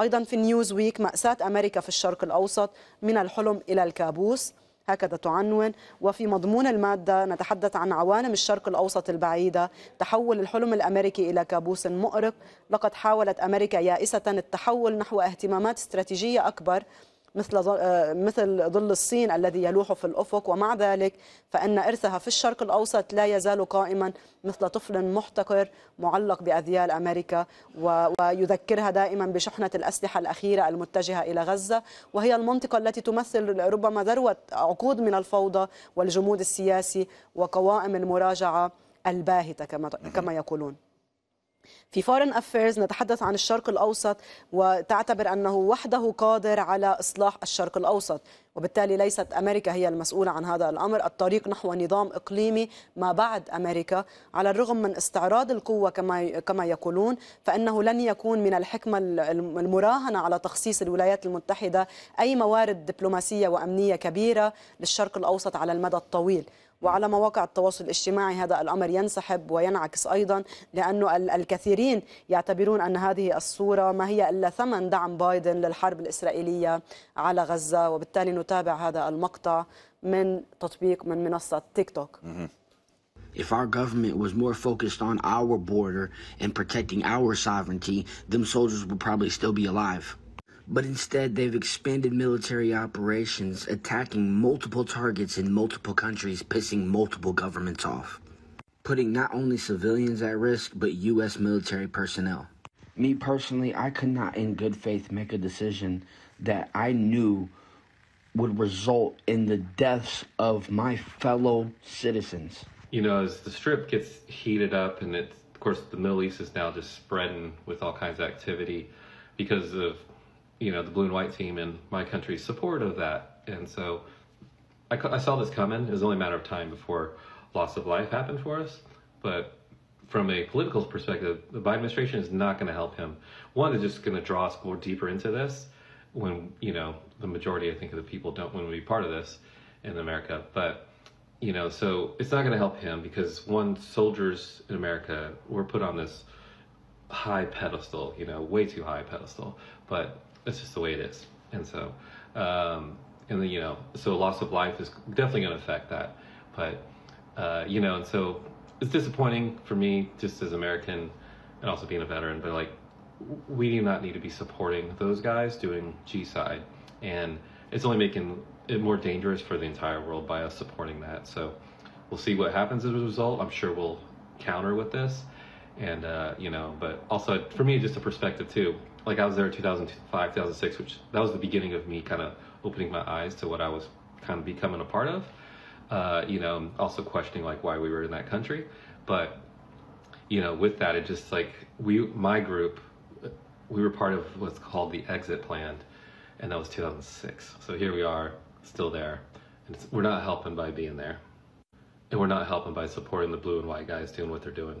أيضا في نيوز ويك مأساة أمريكا في الشرق الأوسط من الحلم إلى الكابوس هكذا تعنون وفي مضمون المادة نتحدث عن عوالم الشرق الأوسط البعيدة تحول الحلم الأمريكي إلى كابوس مؤرق لقد حاولت أمريكا يائسة التحول نحو اهتمامات استراتيجية أكبر مثل آه، مثل ظل الصين الذي يلوح في الافق ومع ذلك فان ارثها في الشرق الاوسط لا يزال قائما مثل طفل محتقر معلق باذيال امريكا ويذكرها دائما بشحنه الاسلحه الاخيره المتجهه الى غزه وهي المنطقه التي تمثل ربما ذروه عقود من الفوضى والجمود السياسي وقوائم المراجعه الباهته كما كما يقولون في فورن أفيرز نتحدث عن الشرق الأوسط وتعتبر أنه وحده قادر على إصلاح الشرق الأوسط وبالتالي ليست أمريكا هي المسؤولة عن هذا الأمر الطريق نحو نظام إقليمي ما بعد أمريكا على الرغم من استعراض القوة كما, كما يقولون فإنه لن يكون من الحكمة المراهنة على تخصيص الولايات المتحدة أي موارد دبلوماسية وأمنية كبيرة للشرق الأوسط على المدى الطويل وعلى مواقع التواصل الاجتماعي هذا الأمر ينسحب وينعكس أيضا لأنه الكثيرين يعتبرون أن هذه الصورة ما هي إلا ثمن دعم بايدن للحرب الإسرائيلية على غزة وبالتالي نتابع هذا المقطع من تطبيق من منصة تيك توك If our government was more focused on our border and protecting our sovereignty, them soldiers would probably still be alive. but instead they've expanded military operations, attacking multiple targets in multiple countries, pissing multiple governments off, putting not only civilians at risk, but U.S. military personnel. Me personally, I could not in good faith make a decision that I knew would result in the deaths of my fellow citizens. You know, as the strip gets heated up and it's, of course, the Middle East is now just spreading with all kinds of activity because of you know the blue and white team in my country's support of that. And so I, I saw this coming. It was only a matter of time before loss of life happened for us. But from a political perspective, the Biden administration is not going to help him. One is just going to draw us more deeper into this when you know the majority, I think, of the people don't want to be part of this in America. But you know, so it's not going to help him because one, soldiers in America were put on this high pedestal, you know, way too high pedestal. But it's just the way it is. And so, um, and then, you know, so loss of life is definitely going to affect that. But, uh, you know, and so it's disappointing for me just as American and also being a veteran, but like, we do not need to be supporting those guys doing G side. And it's only making it more dangerous for the entire world by us supporting that. So we'll see what happens as a result. I'm sure we'll counter with this. And, uh, you know, but also for me, just a perspective too like I was there in 2005, 2006, which that was the beginning of me kind of opening my eyes to what I was kind of becoming a part of. Uh, you know, also questioning like why we were in that country, but you know, with that, it just like we, my group, we were part of what's called the exit plan, and that was 2006. So here we are, still there, and we're not helping by being there, and we're not helping by supporting the blue and white guys doing what they're doing.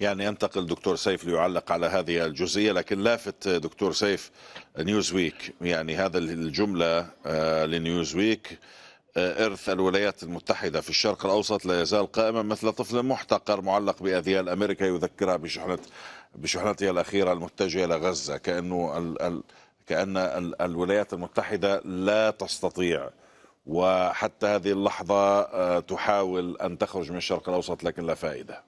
يعني ينتقل دكتور سيف ليعلق على هذه الجزئية لكن لافت دكتور سيف نيوزويك يعني هذا الجملة آه، لنيوزويك آه، إرث الولايات المتحدة في الشرق الأوسط لا يزال قائما مثل طفل محتقر معلق بأذيال أمريكا يذكرها بشحنة بشحنتها الأخيرة المتجهة إلى غزة كأنه ال ال كأن ال الولايات المتحدة لا تستطيع وحتى هذه اللحظة آه، تحاول أن تخرج من الشرق الأوسط لكن لا فائدة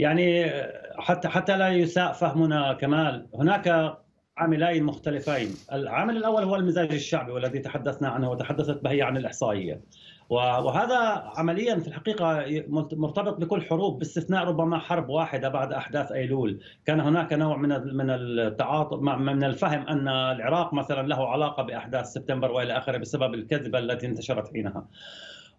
يعني حتى حتى لا يساء فهمنا كمال هناك عاملين مختلفين العامل الأول هو المزاج الشعبي والذي تحدثنا عنه وتحدثت بهي عن الإحصائية وهذا عمليا في الحقيقة مرتبط بكل حروب باستثناء ربما حرب واحدة بعد أحداث أيلول كان هناك نوع من من التعاطف من الفهم أن العراق مثلا له علاقة بأحداث سبتمبر وإلى آخره بسبب الكذبة التي انتشرت حينها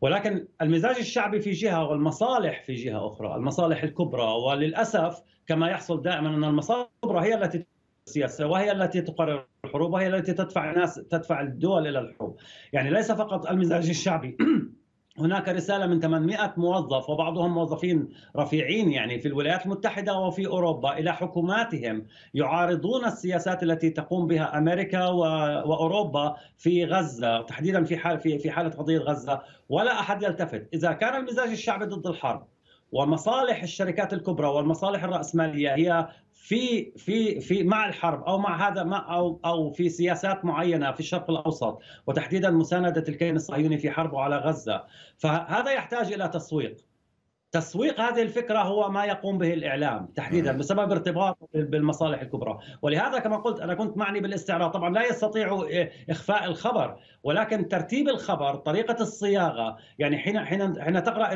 ولكن المزاج الشعبي في جهه والمصالح في جهه اخرى، المصالح الكبرى وللاسف كما يحصل دائما ان المصالح الكبرى هي التي السياسه وهي التي تقرر الحروب وهي التي تدفع الناس تدفع الدول الى الحروب، يعني ليس فقط المزاج الشعبي هناك رسالة من 800 موظف وبعضهم موظفين رفيعين يعني في الولايات المتحدة وفي أوروبا إلى حكوماتهم يعارضون السياسات التي تقوم بها أمريكا وأوروبا في غزة تحديدا في حال في حالة قضية غزة ولا أحد يلتفت إذا كان المزاج الشعبي ضد الحرب ومصالح الشركات الكبرى والمصالح الراسماليه هي في في في مع الحرب او مع هذا ما او او في سياسات معينه في الشرق الاوسط وتحديدا مسانده الكيان الصهيوني في حربه على غزه فهذا يحتاج الى تسويق تسويق هذه الفكره هو ما يقوم به الاعلام تحديدا بسبب ارتباطه بالمصالح الكبرى، ولهذا كما قلت انا كنت معني بالاستعراض، طبعا لا يستطيع آه، اخفاء الخبر، ولكن ترتيب الخبر، طريقه الصياغه، يعني حين حين حين تقرا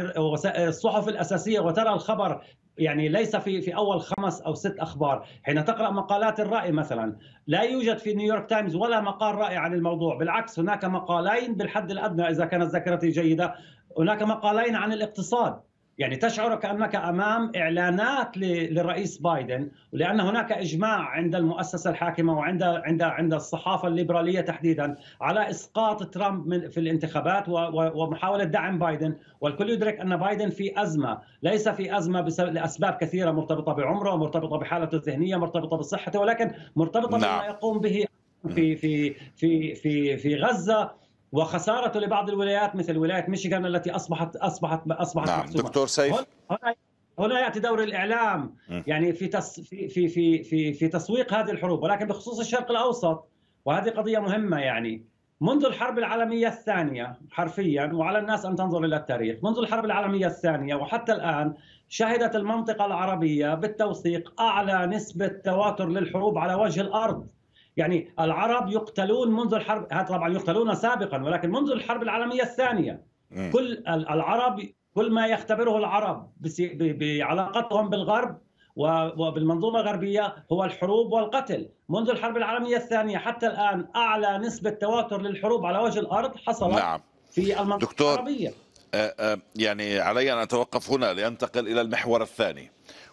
الصحف الاساسيه وترى الخبر يعني ليس في في اول خمس او ست اخبار، حين تقرا مقالات الراي مثلا، لا يوجد في نيويورك تايمز ولا مقال راي عن الموضوع، بالعكس هناك مقالين بالحد الادنى اذا كانت ذاكرتي جيده، هناك مقالين عن الاقتصاد يعني تشعر كانك امام اعلانات للرئيس بايدن ولان هناك اجماع عند المؤسسه الحاكمه وعند عند عند الصحافه الليبراليه تحديدا على اسقاط ترامب من في الانتخابات ومحاوله دعم بايدن والكل يدرك ان بايدن في ازمه ليس في ازمه لاسباب كثيره مرتبطه بعمره مرتبطه بحالته الذهنيه مرتبطه بصحته ولكن مرتبطه نعم. بما يقوم به في في في في في غزه وخسارته لبعض الولايات مثل ولايه ميشيغان التي اصبحت اصبحت اصبحت نعم دكتور سيف هنا هنا ياتي دور الاعلام م. يعني في تس في في في في, في تسويق هذه الحروب ولكن بخصوص الشرق الاوسط وهذه قضيه مهمه يعني منذ الحرب العالميه الثانيه حرفيا وعلى الناس ان تنظر الى التاريخ منذ الحرب العالميه الثانيه وحتى الان شهدت المنطقه العربيه بالتوثيق اعلى نسبه تواتر للحروب على وجه الارض يعني العرب يقتلون منذ الحرب طبعا يقتلون سابقا ولكن منذ الحرب العالمية الثانية إيه. كل العرب كل ما يختبره العرب بعلاقتهم بالغرب وبالمنظومة الغربية هو الحروب والقتل منذ الحرب العالمية الثانية حتى الآن أعلى نسبة تواتر للحروب على وجه الأرض حصلت نعم. في المنطقة دكتور العربية آه، آه، يعني علي أن أتوقف هنا لأنتقل إلى المحور الثاني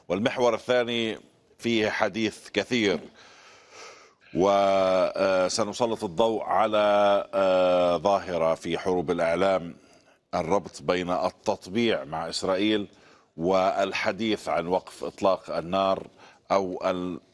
والمحور الثاني فيه حديث كثير م. وسنسلط الضوء على آه، ظاهرة في حروب الإعلام الربط بين التطبيع مع إسرائيل والحديث عن وقف إطلاق النار أو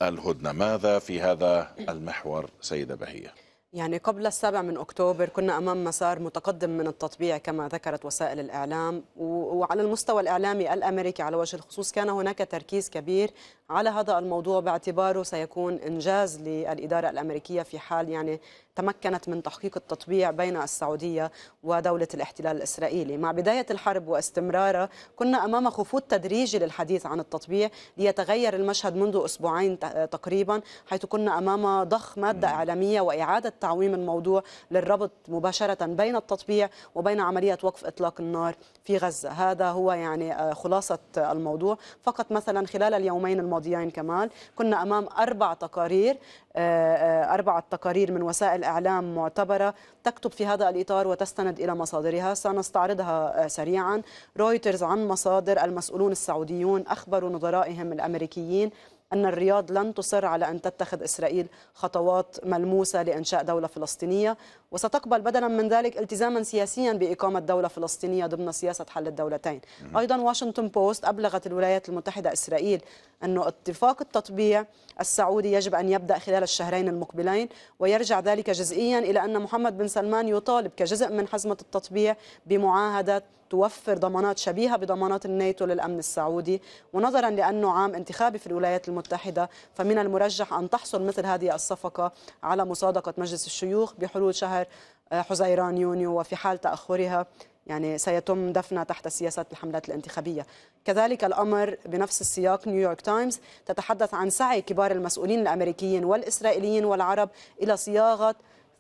الهدنة ماذا في هذا المحور سيدة بهية؟ يعني قبل السابع من أكتوبر كنا أمام مسار متقدم من التطبيع كما ذكرت وسائل الإعلام وعلى المستوى الإعلامي الأمريكي على وجه الخصوص كان هناك تركيز كبير على هذا الموضوع باعتباره سيكون إنجاز للإدارة الأمريكية في حال يعني تمكنت من تحقيق التطبيع بين السعودية ودولة الاحتلال الإسرائيلي مع بداية الحرب واستمرارها كنا أمام خفوت تدريجي للحديث عن التطبيع ليتغير المشهد منذ أسبوعين تقريبا حيث كنا أمام ضخ مادة إعلامية وإعادة تعويم الموضوع للربط مباشرة بين التطبيع وبين عملية وقف إطلاق النار في غزة هذا هو يعني آه، خلاصة الموضوع فقط مثلا خلال اليومين الماضيين الماضيين كمان كنا أمام أربع تقارير آه، آه، أربعة تقارير من وسائل إعلام معتبرة تكتب في هذا الإطار وتستند إلى مصادرها سنستعرضها آه، سريعا رويترز عن مصادر المسؤولون السعوديون أخبروا نظرائهم الأمريكيين أن الرياض لن تصر على أن تتخذ إسرائيل خطوات ملموسة لإنشاء دولة فلسطينية وستقبل بدلا من ذلك التزاما سياسيا بإقامة دولة فلسطينية ضمن سياسة حل الدولتين أيضا واشنطن بوست أبلغت الولايات المتحدة إسرائيل أن اتفاق التطبيع السعودي يجب أن يبدأ خلال الشهرين المقبلين ويرجع ذلك جزئيا إلى أن محمد بن سلمان يطالب كجزء من حزمة التطبيع بمعاهدة توفر ضمانات شبيهة بضمانات الناتو للأمن السعودي ونظرا لأنه عام انتخابي في الولايات المتحدة فمن المرجح أن تحصل مثل هذه الصفقة على مصادقة مجلس الشيوخ بحلول شهر آه، حزيران يونيو وفي حال تأخرها يعني سيتم دفنها تحت سياسات الحملات الانتخابية كذلك الأمر بنفس السياق نيويورك تايمز تتحدث عن سعي كبار المسؤولين الأمريكيين والإسرائيليين والعرب إلى صياغة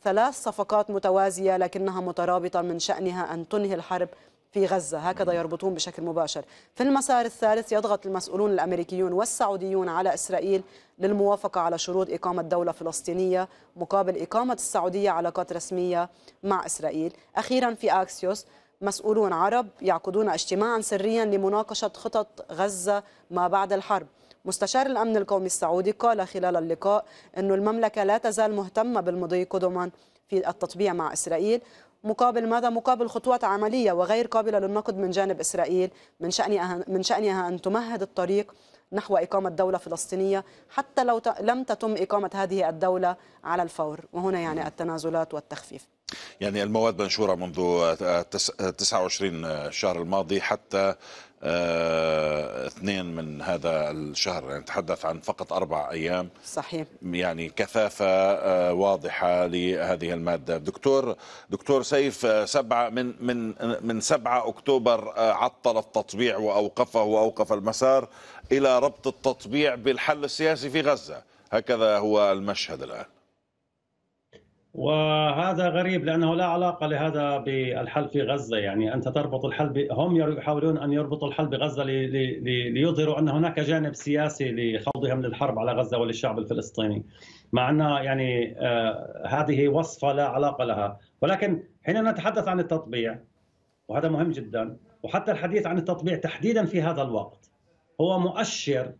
ثلاث صفقات متوازية لكنها مترابطة من شأنها أن تنهي الحرب في غزة هكذا يربطون بشكل مباشر في المسار الثالث يضغط المسؤولون الأمريكيون والسعوديون على إسرائيل للموافقة على شروط إقامة دولة فلسطينية مقابل إقامة السعودية علاقات رسمية مع إسرائيل أخيرا في أكسيوس مسؤولون عرب يعقدون اجتماعا سريا لمناقشة خطط غزة ما بعد الحرب مستشار الأمن القومي السعودي قال خلال اللقاء أن المملكة لا تزال مهتمة بالمضي قدما في التطبيع مع إسرائيل مقابل ماذا؟ مقابل خطوات عملية وغير قابلة للنقد من جانب إسرائيل من شأنها, من شأنها أن تمهد الطريق نحو إقامة دولة فلسطينية حتى لو لم تتم إقامة هذه الدولة على الفور وهنا يعني التنازلات والتخفيف يعني المواد منشورة منذ 29 الشهر الماضي حتى آه، اثنين من هذا الشهر يعني نتحدث عن فقط أربع أيام صحيح يعني كثافة آه، واضحة لهذه المادة دكتور دكتور سيف آه، سبعة من من من 7 أكتوبر عطل التطبيع وأوقفه وأوقف المسار إلى ربط التطبيع بالحل السياسي في غزة هكذا هو المشهد الآن وهذا غريب لانه لا علاقه لهذا بالحل في غزه يعني انت تربط الحل ب... هم يحاولون ان يربطوا الحل بغزه ليظهروا ان هناك جانب سياسي لخوضهم للحرب على غزه وللشعب الفلسطيني مع ان يعني آه هذه وصفه لا علاقه لها ولكن حين نتحدث عن التطبيع وهذا مهم جدا وحتى الحديث عن التطبيع تحديدا في هذا الوقت هو مؤشر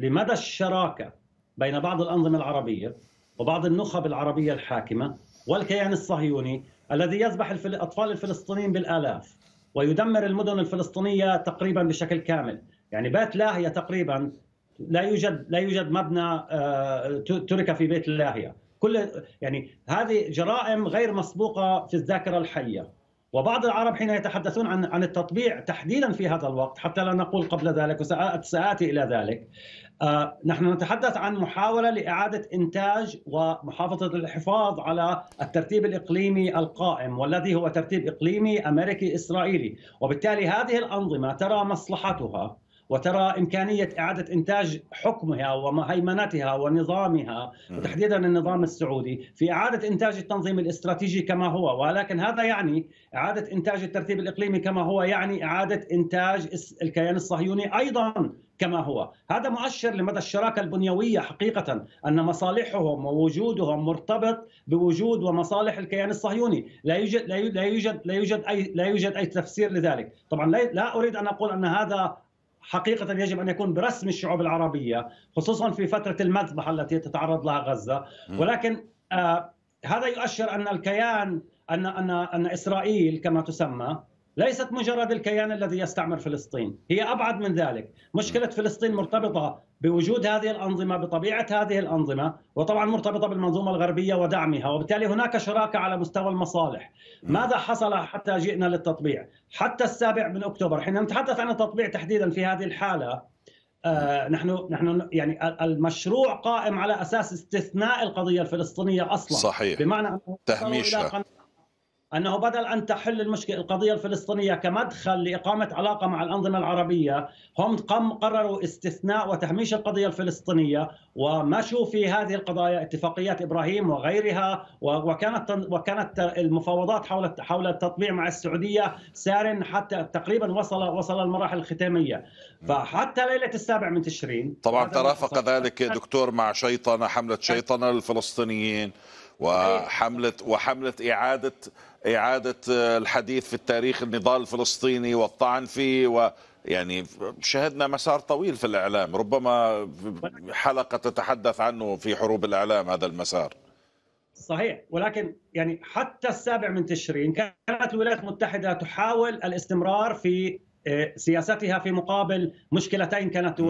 لمدى الشراكه بين بعض الانظمه العربيه وبعض النخب العربية الحاكمة والكيان الصهيوني الذي يذبح الأطفال الفلسطينيين بالآلاف ويدمر المدن الفلسطينية تقريبا بشكل كامل يعني بيت لاهية تقريبا لا يوجد لا يوجد مبنى آه، ترك في بيت لاهية كل يعني هذه جرائم غير مسبوقة في الذاكرة الحية وبعض العرب حين يتحدثون عن عن التطبيع تحديدا في هذا الوقت حتى لا نقول قبل ذلك وساتي الى ذلك آه، نحن نتحدث عن محاوله لاعاده انتاج ومحافظه الحفاظ على الترتيب الاقليمي القائم والذي هو ترتيب اقليمي امريكي اسرائيلي وبالتالي هذه الانظمه ترى مصلحتها وترى إمكانية إعادة إنتاج حكمها وهيمنتها ونظامها وتحديدا النظام السعودي في إعادة إنتاج التنظيم الاستراتيجي كما هو ولكن هذا يعني إعادة إنتاج الترتيب الإقليمي كما هو يعني إعادة إنتاج الكيان الصهيوني أيضا كما هو هذا مؤشر لمدى الشراكة البنيوية حقيقة أن مصالحهم ووجودهم مرتبط بوجود ومصالح الكيان الصهيوني لا يوجد لا يوجد لا يوجد أي لا يوجد أي تفسير لذلك طبعا لا أريد أن أقول أن هذا حقيقة يجب أن يكون برسم الشعوب العربية خصوصا في فترة المذبحة التي تتعرض لها غزة ولكن آه، هذا يؤشر أن الكيان أن أن أن إسرائيل كما تسمى ليست مجرد الكيان الذي يستعمر فلسطين هي أبعد من ذلك مشكلة فلسطين مرتبطة بوجود هذه الأنظمة بطبيعة هذه الأنظمة وطبعا مرتبطة بالمنظومة الغربية ودعمها وبالتالي هناك شراكة على مستوى المصالح ماذا حصل حتى جئنا للتطبيع حتى السابع من أكتوبر حين نتحدث عن التطبيع تحديدا في هذه الحالة آه، نحن نحن يعني المشروع قائم على اساس استثناء القضيه الفلسطينيه اصلا صحيح بمعنى تهميشها انه بدل ان تحل المشكله القضيه الفلسطينيه كمدخل لاقامه علاقه مع الانظمه العربيه، هم قم قرروا استثناء وتهميش القضيه الفلسطينيه ومشوا في هذه القضايا اتفاقيات ابراهيم وغيرها وكانت وكانت المفاوضات حول حول التطبيع مع السعوديه سار حتى تقريبا وصل وصل المراحل الختاميه، فحتى ليله السابع من تشرين طبعا ترافق ذلك دكتور مع شيطنه حمله أه. شيطنه للفلسطينيين أيوة. وحمله وحمله اعاده اعاده آه، الحديث في التاريخ النضال الفلسطيني والطعن فيه و يعني شهدنا مسار طويل في الاعلام ربما حلقه تتحدث عنه في حروب الاعلام هذا المسار صحيح ولكن يعني حتى السابع من تشرين كانت الولايات المتحده تحاول الاستمرار في آه، سياستها في مقابل مشكلتين كانت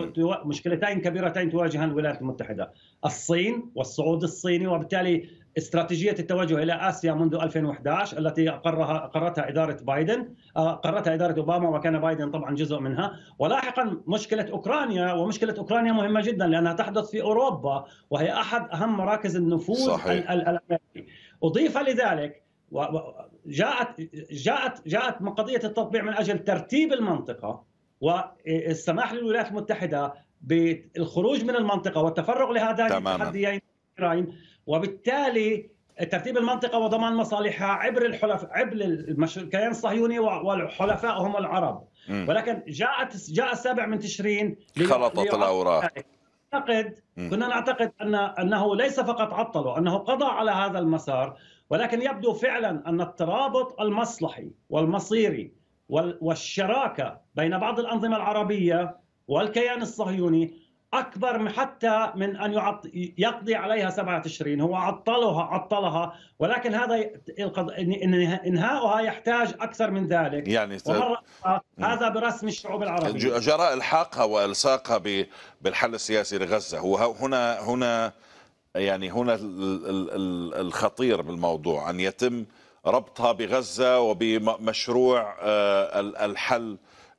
مشكلتين كبيرتين تواجهان الولايات المتحده الصين والصعود الصيني وبالتالي استراتيجية التوجه إلى آسيا منذ 2011 التي أقرها أقرتها إدارة بايدن أقرتها آه، إدارة أوباما وكان بايدن طبعا جزء منها ولاحقا مشكلة أوكرانيا ومشكلة أوكرانيا مهمة جدا لأنها تحدث في أوروبا وهي أحد أهم مراكز النفوذ صحيح. الأمريكي أضيف لذلك جاءت جاءت جاءت قضية التطبيع من أجل ترتيب المنطقة والسماح للولايات المتحدة بالخروج من المنطقة والتفرغ لهذا التحديين الاخرين وبالتالي ترتيب المنطقة وضمان مصالحها عبر الحلف عبر الكيان الصهيوني وحلفائهم العرب ولكن جاءت جاء السابع من تشرين خلطت الأوراق نعتقد كنا نعتقد أن أنه ليس فقط عطله أنه قضى على هذا المسار ولكن يبدو فعلا أن الترابط المصلحي والمصيري والشراكة بين بعض الأنظمة العربية والكيان الصهيوني اكبر حتى من ان يعط يقضي عليها سبعه تشرين هو عطلها عطلها ولكن هذا انهاؤها يحتاج اكثر من ذلك يعني هذا برسم الشعوب العربيه جراء الحاقها والصاقها بالحل السياسي لغزه هو هنا هنا يعني هنا الخطير بالموضوع ان يتم ربطها بغزه وبمشروع آه، الحل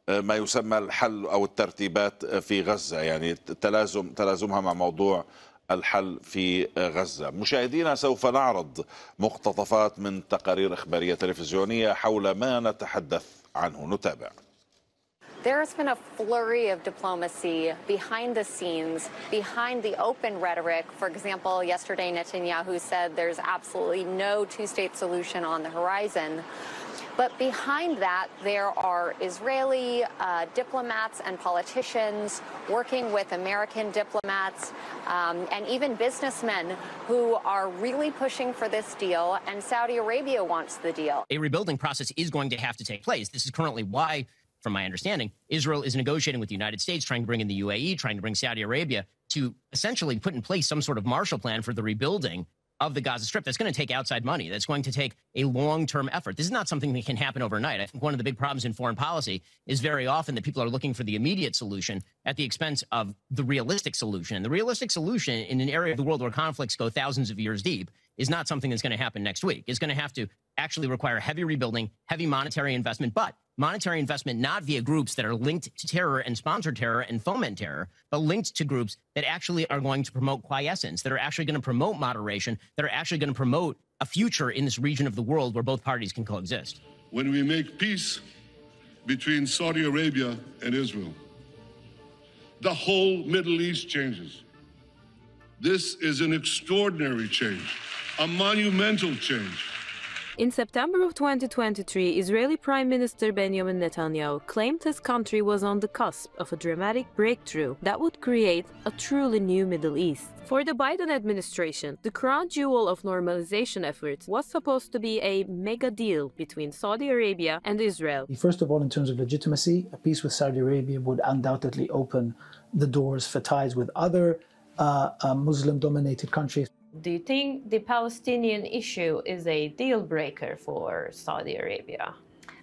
ما يسمى الحل او الترتيبات في غزه يعني تلازم تلازمها مع موضوع الحل في غزة مشاهدينا سوف نعرض مقتطفات من تقارير إخبارية تلفزيونية حول ما نتحدث عنه نتابع There has been a flurry of diplomacy behind the scenes, behind the open rhetoric. For example, yesterday Netanyahu said there's absolutely no two state solution on the horizon. But behind that, there are Israeli uh, diplomats and politicians working with American diplomats um, and even businessmen who are really pushing for this deal, and Saudi Arabia wants the deal. A rebuilding process is going to have to take place. This is currently why from my understanding, Israel is negotiating with the United States, trying to bring in the UAE, trying to bring Saudi Arabia to essentially put in place some sort of Marshall Plan for the rebuilding of the Gaza Strip. That's going to take outside money. That's going to take a long term effort. This is not something that can happen overnight. I think one of the big problems in foreign policy is very often that people are looking for the immediate solution at the expense of the realistic solution. And the realistic solution in an area of the world where conflicts go thousands of years deep is not something that's going to happen next week. It's going to have to actually require heavy rebuilding, heavy monetary investment. But monetary investment not via groups that are linked to terror and sponsor terror and foment terror, but linked to groups that actually are going to promote quiescence, that are actually going to promote moderation, that are actually going to promote a future in this region of the world where both parties can coexist. When we make peace between Saudi Arabia and Israel, the whole Middle East changes. This is an extraordinary change, a monumental change. In September of 2023, Israeli Prime Minister Benjamin Netanyahu claimed his country was on the cusp of a dramatic breakthrough that would create a truly new Middle East. For the Biden administration, the crown jewel of normalization efforts was supposed to be a mega deal between Saudi Arabia and Israel. First of all, in terms of legitimacy, a peace with Saudi Arabia would undoubtedly open the doors for ties with other uh, uh, Muslim dominated countries do you think the Palestinian issue is a deal breaker for Saudi Arabia?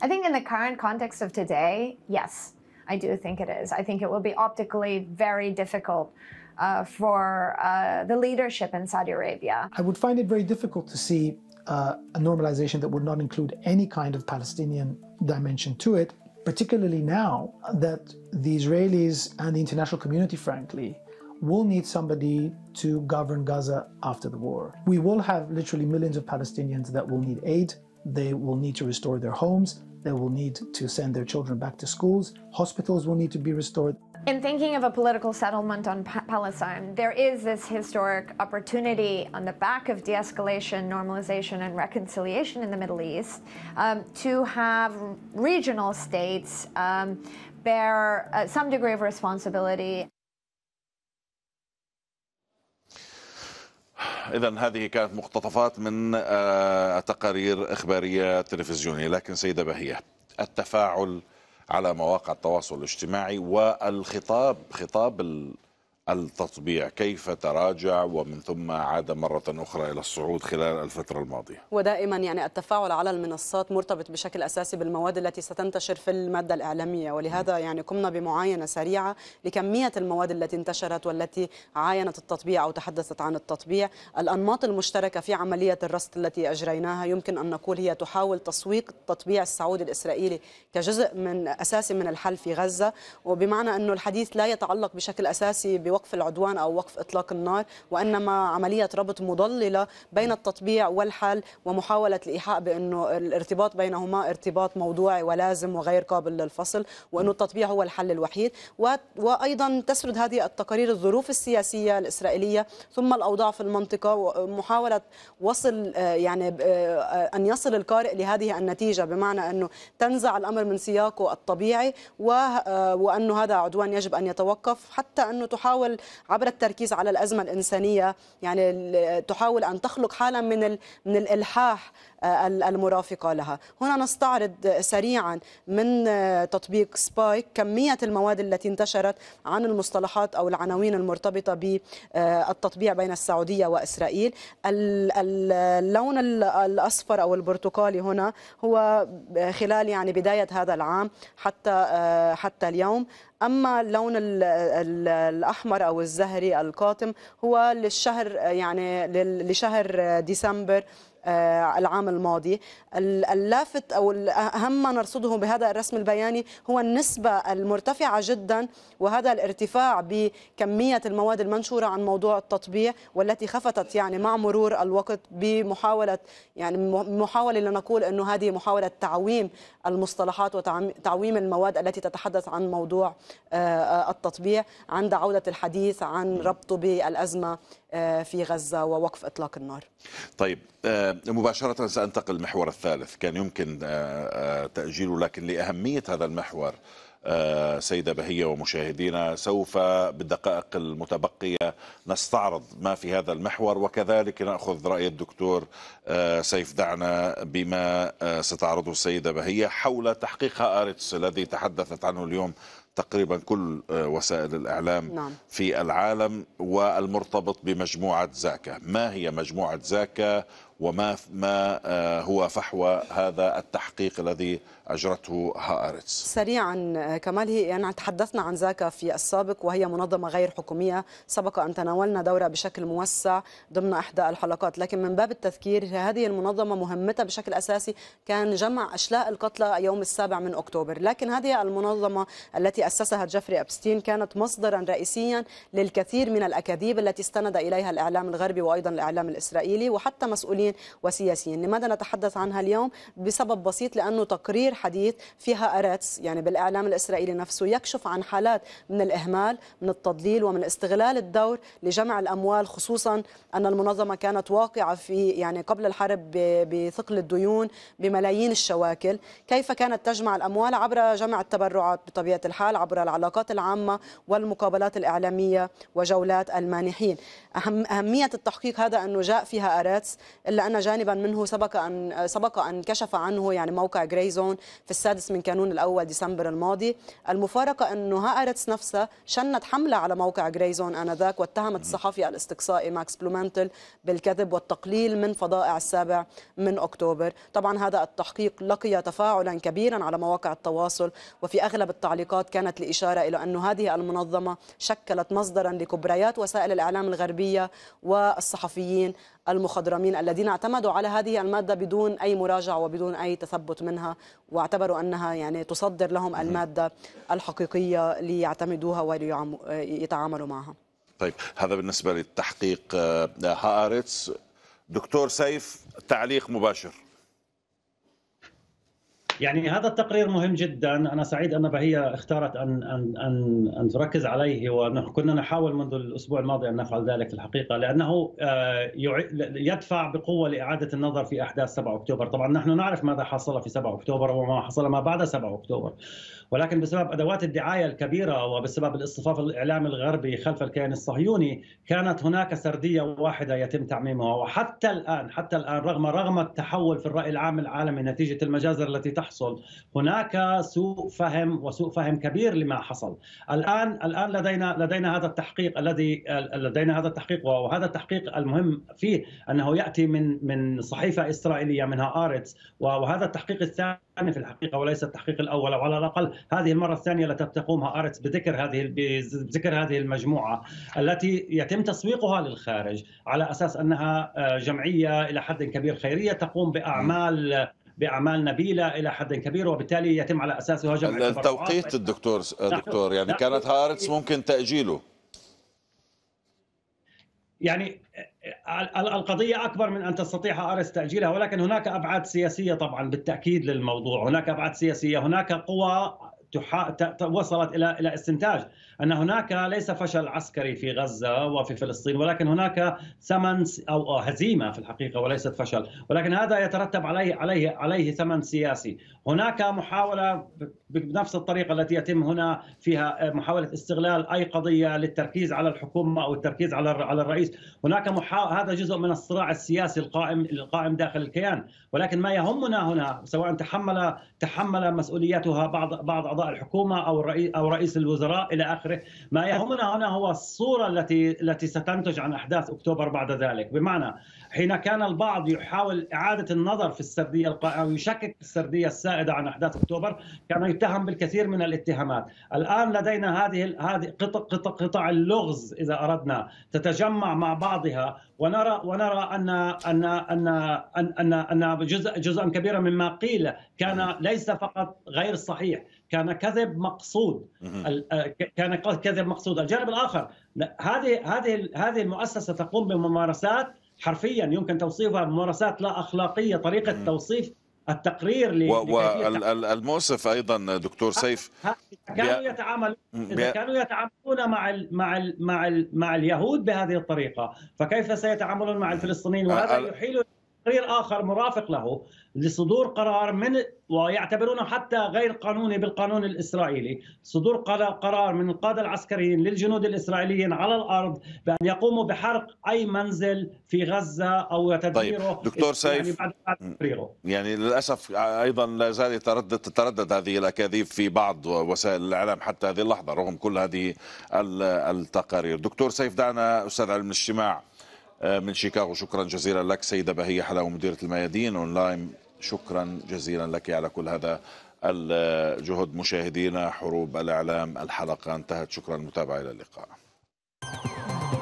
I think in the current context of today, yes, I do think it is. I think it will be optically very difficult uh, for uh, the leadership in Saudi Arabia. I would find it very difficult to see uh, a normalization that would not include any kind of Palestinian dimension to it, particularly now that the Israelis and the international community, frankly, will need somebody to govern Gaza after the war. We will have literally millions of Palestinians that will need aid. They will need to restore their homes. They will need to send their children back to schools. Hospitals will need to be restored. In thinking of a political settlement on pa Palestine, there is this historic opportunity on the back of de escalation, normalization, and reconciliation in the Middle East um, to have regional states um, bear uh, some degree of responsibility. إذا هذه كانت مقتطفات من آه، تقارير إخبارية تلفزيونية لكن سيدة بهية التفاعل على مواقع التواصل الاجتماعي والخطاب خطاب التطبيع كيف تراجع ومن ثم عاد مرة أخرى إلى الصعود خلال الفترة الماضية ودائما يعني التفاعل على المنصات مرتبط بشكل أساسي بالمواد التي ستنتشر في المادة الإعلامية ولهذا يعني قمنا بمعاينة سريعة لكمية المواد التي انتشرت والتي عاينت التطبيع أو تحدثت عن التطبيع الأنماط المشتركة في عملية الرصد التي أجريناها يمكن أن نقول هي تحاول تسويق التطبيع السعودي الإسرائيلي كجزء من أساسي من الحل في غزة وبمعنى أنه الحديث لا يتعلق بشكل أساسي لوقف العدوان أو وقف إطلاق النار وإنما عملية ربط مضللة بين التطبيع والحل ومحاولة الإيحاء بأنه الارتباط بينهما ارتباط موضوعي ولازم وغير قابل للفصل وأنه التطبيع هو الحل الوحيد وأيضا تسرد هذه التقارير الظروف السياسية الإسرائيلية ثم الأوضاع في المنطقة ومحاولة وصل آه، يعني آه، آه، أن يصل القارئ لهذه النتيجة بمعنى أنه تنزع الأمر من سياقه الطبيعي وأنه هذا عدوان يجب أن يتوقف حتى أنه تحاول تحاول عبر التركيز على الازمه الانسانيه يعني تحاول ان تخلق حاله من من الالحاح آه، المرافقة لها هنا نستعرض سريعا من آه، تطبيق سبايك كمية المواد التي انتشرت عن المصطلحات أو العناوين المرتبطة بالتطبيع بين السعودية وإسرائيل اللون الأصفر أو البرتقالي هنا هو خلال يعني بداية هذا العام حتى آه، حتى اليوم اما اللون الاحمر او الزهري القاتم هو للشهر يعني لشهر ديسمبر آه، العام الماضي اللافت أو أهم ما نرصده بهذا الرسم البياني هو النسبة المرتفعة جدا وهذا الارتفاع بكمية المواد المنشورة عن موضوع التطبيع والتي خفتت يعني مع مرور الوقت بمحاولة يعني محاولة لنقول أنه هذه محاولة تعويم المصطلحات وتعويم المواد التي تتحدث عن موضوع آه، آه، التطبيع عند عودة الحديث عن ربطه بالأزمة آه، في غزة ووقف إطلاق النار طيب مباشرة سأنتقل المحور الثالث كان يمكن تأجيله لكن لأهمية هذا المحور آه، سيدة بهية ومشاهدينا سوف بالدقائق المتبقية نستعرض ما في هذا المحور وكذلك نأخذ رأي الدكتور آه، سيف دعنا بما آه، ستعرضه السيدة بهية حول تحقيق هارتس الذي تحدثت عنه اليوم تقريبا كل وسائل الإعلام نعم. في العالم والمرتبط بمجموعة زاكا ما هي مجموعة زاكا وما ما آه، هو فحوى هذا التحقيق الذي اجرته هارتس. سريعا آه، كمال هي يعني تحدثنا عن ذاك في السابق وهي منظمه غير حكوميه، سبق ان تناولنا دورها بشكل موسع ضمن احدى الحلقات، لكن من باب التذكير هذه المنظمه مهمتها بشكل اساسي كان جمع اشلاء القتلى يوم السابع من اكتوبر، لكن هذه المنظمه التي اسسها جيفري ابستين كانت مصدرا رئيسيا للكثير من الاكاذيب التي استند اليها الاعلام الغربي وايضا الاعلام الاسرائيلي وحتى مسؤولين اجتماعيا وسياسيا لماذا نتحدث عنها اليوم بسبب بسيط لأنه تقرير حديث فيها أراتس يعني بالإعلام الإسرائيلي نفسه يكشف عن حالات من الإهمال من التضليل ومن استغلال الدور لجمع الأموال خصوصا أن المنظمة كانت واقعة في يعني قبل الحرب بثقل الديون بملايين الشواكل كيف كانت تجمع الأموال عبر جمع التبرعات بطبيعة الحال عبر العلاقات العامة والمقابلات الإعلامية وجولات المانحين أهم أهمية التحقيق هذا أنه جاء فيها أراتس إلا أن جانبا منه سبق أن سبق أن كشف عنه يعني موقع جريزون في السادس من كانون الأول ديسمبر الماضي المفارقة أنه هارتس نفسها شنت حملة على موقع جريزون آنذاك واتهمت الصحفي الاستقصائي ماكس بلومنتل بالكذب والتقليل من فضائع السابع من أكتوبر طبعا هذا التحقيق لقي تفاعلا كبيرا على مواقع التواصل وفي أغلب التعليقات كانت الاشاره إلى أن هذه المنظمة شكلت مصدرا لكبريات وسائل الإعلام الغربية والصحفيين المخضرمين الذين اعتمدوا على هذه المادة بدون أي مراجعة وبدون أي تثبت منها واعتبروا أنها يعني تصدر لهم المادة الحقيقية ليعتمدوها ويتعاملوا معها طيب هذا بالنسبة للتحقيق آه، هارتس دكتور سيف تعليق مباشر يعني هذا التقرير مهم جدا انا سعيد ان بهيه اختارت ان ان ان ان تركز عليه وكنا نحاول منذ الاسبوع الماضي ان نفعل ذلك في الحقيقه لانه آه، يدفع بقوه لاعاده النظر في احداث 7 اكتوبر طبعا نحن نعرف ماذا حصل في 7 اكتوبر وما حصل ما بعد 7 اكتوبر ولكن بسبب ادوات الدعايه الكبيره وبسبب الاصطفاف الاعلامي الغربي خلف الكيان الصهيوني كانت هناك سرديه واحده يتم تعميمها وحتى الان حتى الان رغم رغم التحول في الراي العام العالمي نتيجه المجازر التي تحصل هناك سوء فهم وسوء فهم كبير لما حصل الان الان لدينا لدينا هذا التحقيق الذي لدينا هذا التحقيق وهذا التحقيق المهم فيه انه ياتي من من صحيفه اسرائيليه منها ارتس وهذا التحقيق الثاني في الحقيقه وليس التحقيق الاول او على الاقل هذه المره الثانيه التي تقومها ارتس بذكر هذه بذكر هذه المجموعه التي يتم تسويقها للخارج على اساس انها آه، جمعيه الى حد كبير خيريه تقوم باعمال باعمال نبيله الى حد كبير وبالتالي يتم على اساسها جمع التوقيت الدكتور نعم. دكتور يعني نعم. كانت هارتس ممكن تاجيله يعني آه، آه، القضية أكبر من أن تستطيع أرس تأجيلها ولكن هناك أبعاد سياسية طبعا بالتأكيد للموضوع هناك أبعاد سياسية هناك قوى وصلت الى الى استنتاج ان هناك ليس فشل عسكري في غزه وفي فلسطين ولكن هناك ثمن او هزيمه في الحقيقه وليست فشل، ولكن هذا يترتب عليه عليه عليه ثمن سياسي، هناك محاوله بنفس الطريقه التي يتم هنا فيها آه، محاوله استغلال اي قضيه للتركيز على الحكومه او التركيز على على الرئيس، هناك محا... هذا جزء من الصراع السياسي القائم القائم داخل الكيان، ولكن ما يهمنا هنا سواء تحمل تحمل مسؤوليتها بعض بعض اعضاء الحكومه او رئيس او رئيس الوزراء الى اخره، ما يهمنا هنا هو الصوره التي التي ستنتج عن احداث اكتوبر بعد ذلك، بمعنى حين كان البعض يحاول اعاده النظر في السرديه القائمه او يشكك في السرديه السائده عن احداث اكتوبر، كان يتهم بالكثير من الاتهامات، الان لدينا هذه هذه قطع قطع, قطع اللغز اذا اردنا تتجمع مع بعضها ونرى ونرى ان ان ان ان, أن جزء جزءا كبيرا مما قيل كان نعم. ليس فقط غير صحيح كان كذب مقصود آه، كان كذب مقصود الجانب الاخر هذه هذه هذه المؤسسه تقوم بممارسات حرفيا يمكن توصيفها بممارسات لا اخلاقيه طريقه توصيف التقرير والمؤسف ايضا دكتور سيف كانوا يتعاملون كانوا يتعاملون مع ال مع ال مع ال مع اليهود بهذه الطريقه فكيف سيتعاملون مع الفلسطينيين وهذا يحيل تقرير اخر مرافق له لصدور قرار من ويعتبرونه حتى غير قانوني بالقانون الاسرائيلي، صدور قرار من القاده العسكريين للجنود الاسرائيليين على الارض بان يقوموا بحرق اي منزل في غزه او تدميره طيب. دكتور سيف يعني, يعني للاسف ايضا لا زال يتردد تتردد هذه الاكاذيب في بعض وسائل الاعلام حتى هذه اللحظه رغم كل هذه التقارير. دكتور سيف دعنا استاذ علم الاجتماع من شيكاغو شكرا جزيلا لك سيدة بهية حلاوة مديرة الميادين أونلاين شكرا جزيلا لك على كل هذا الجهد مشاهدينا حروب الإعلام الحلقة انتهت شكرا للمتابعة إلى اللقاء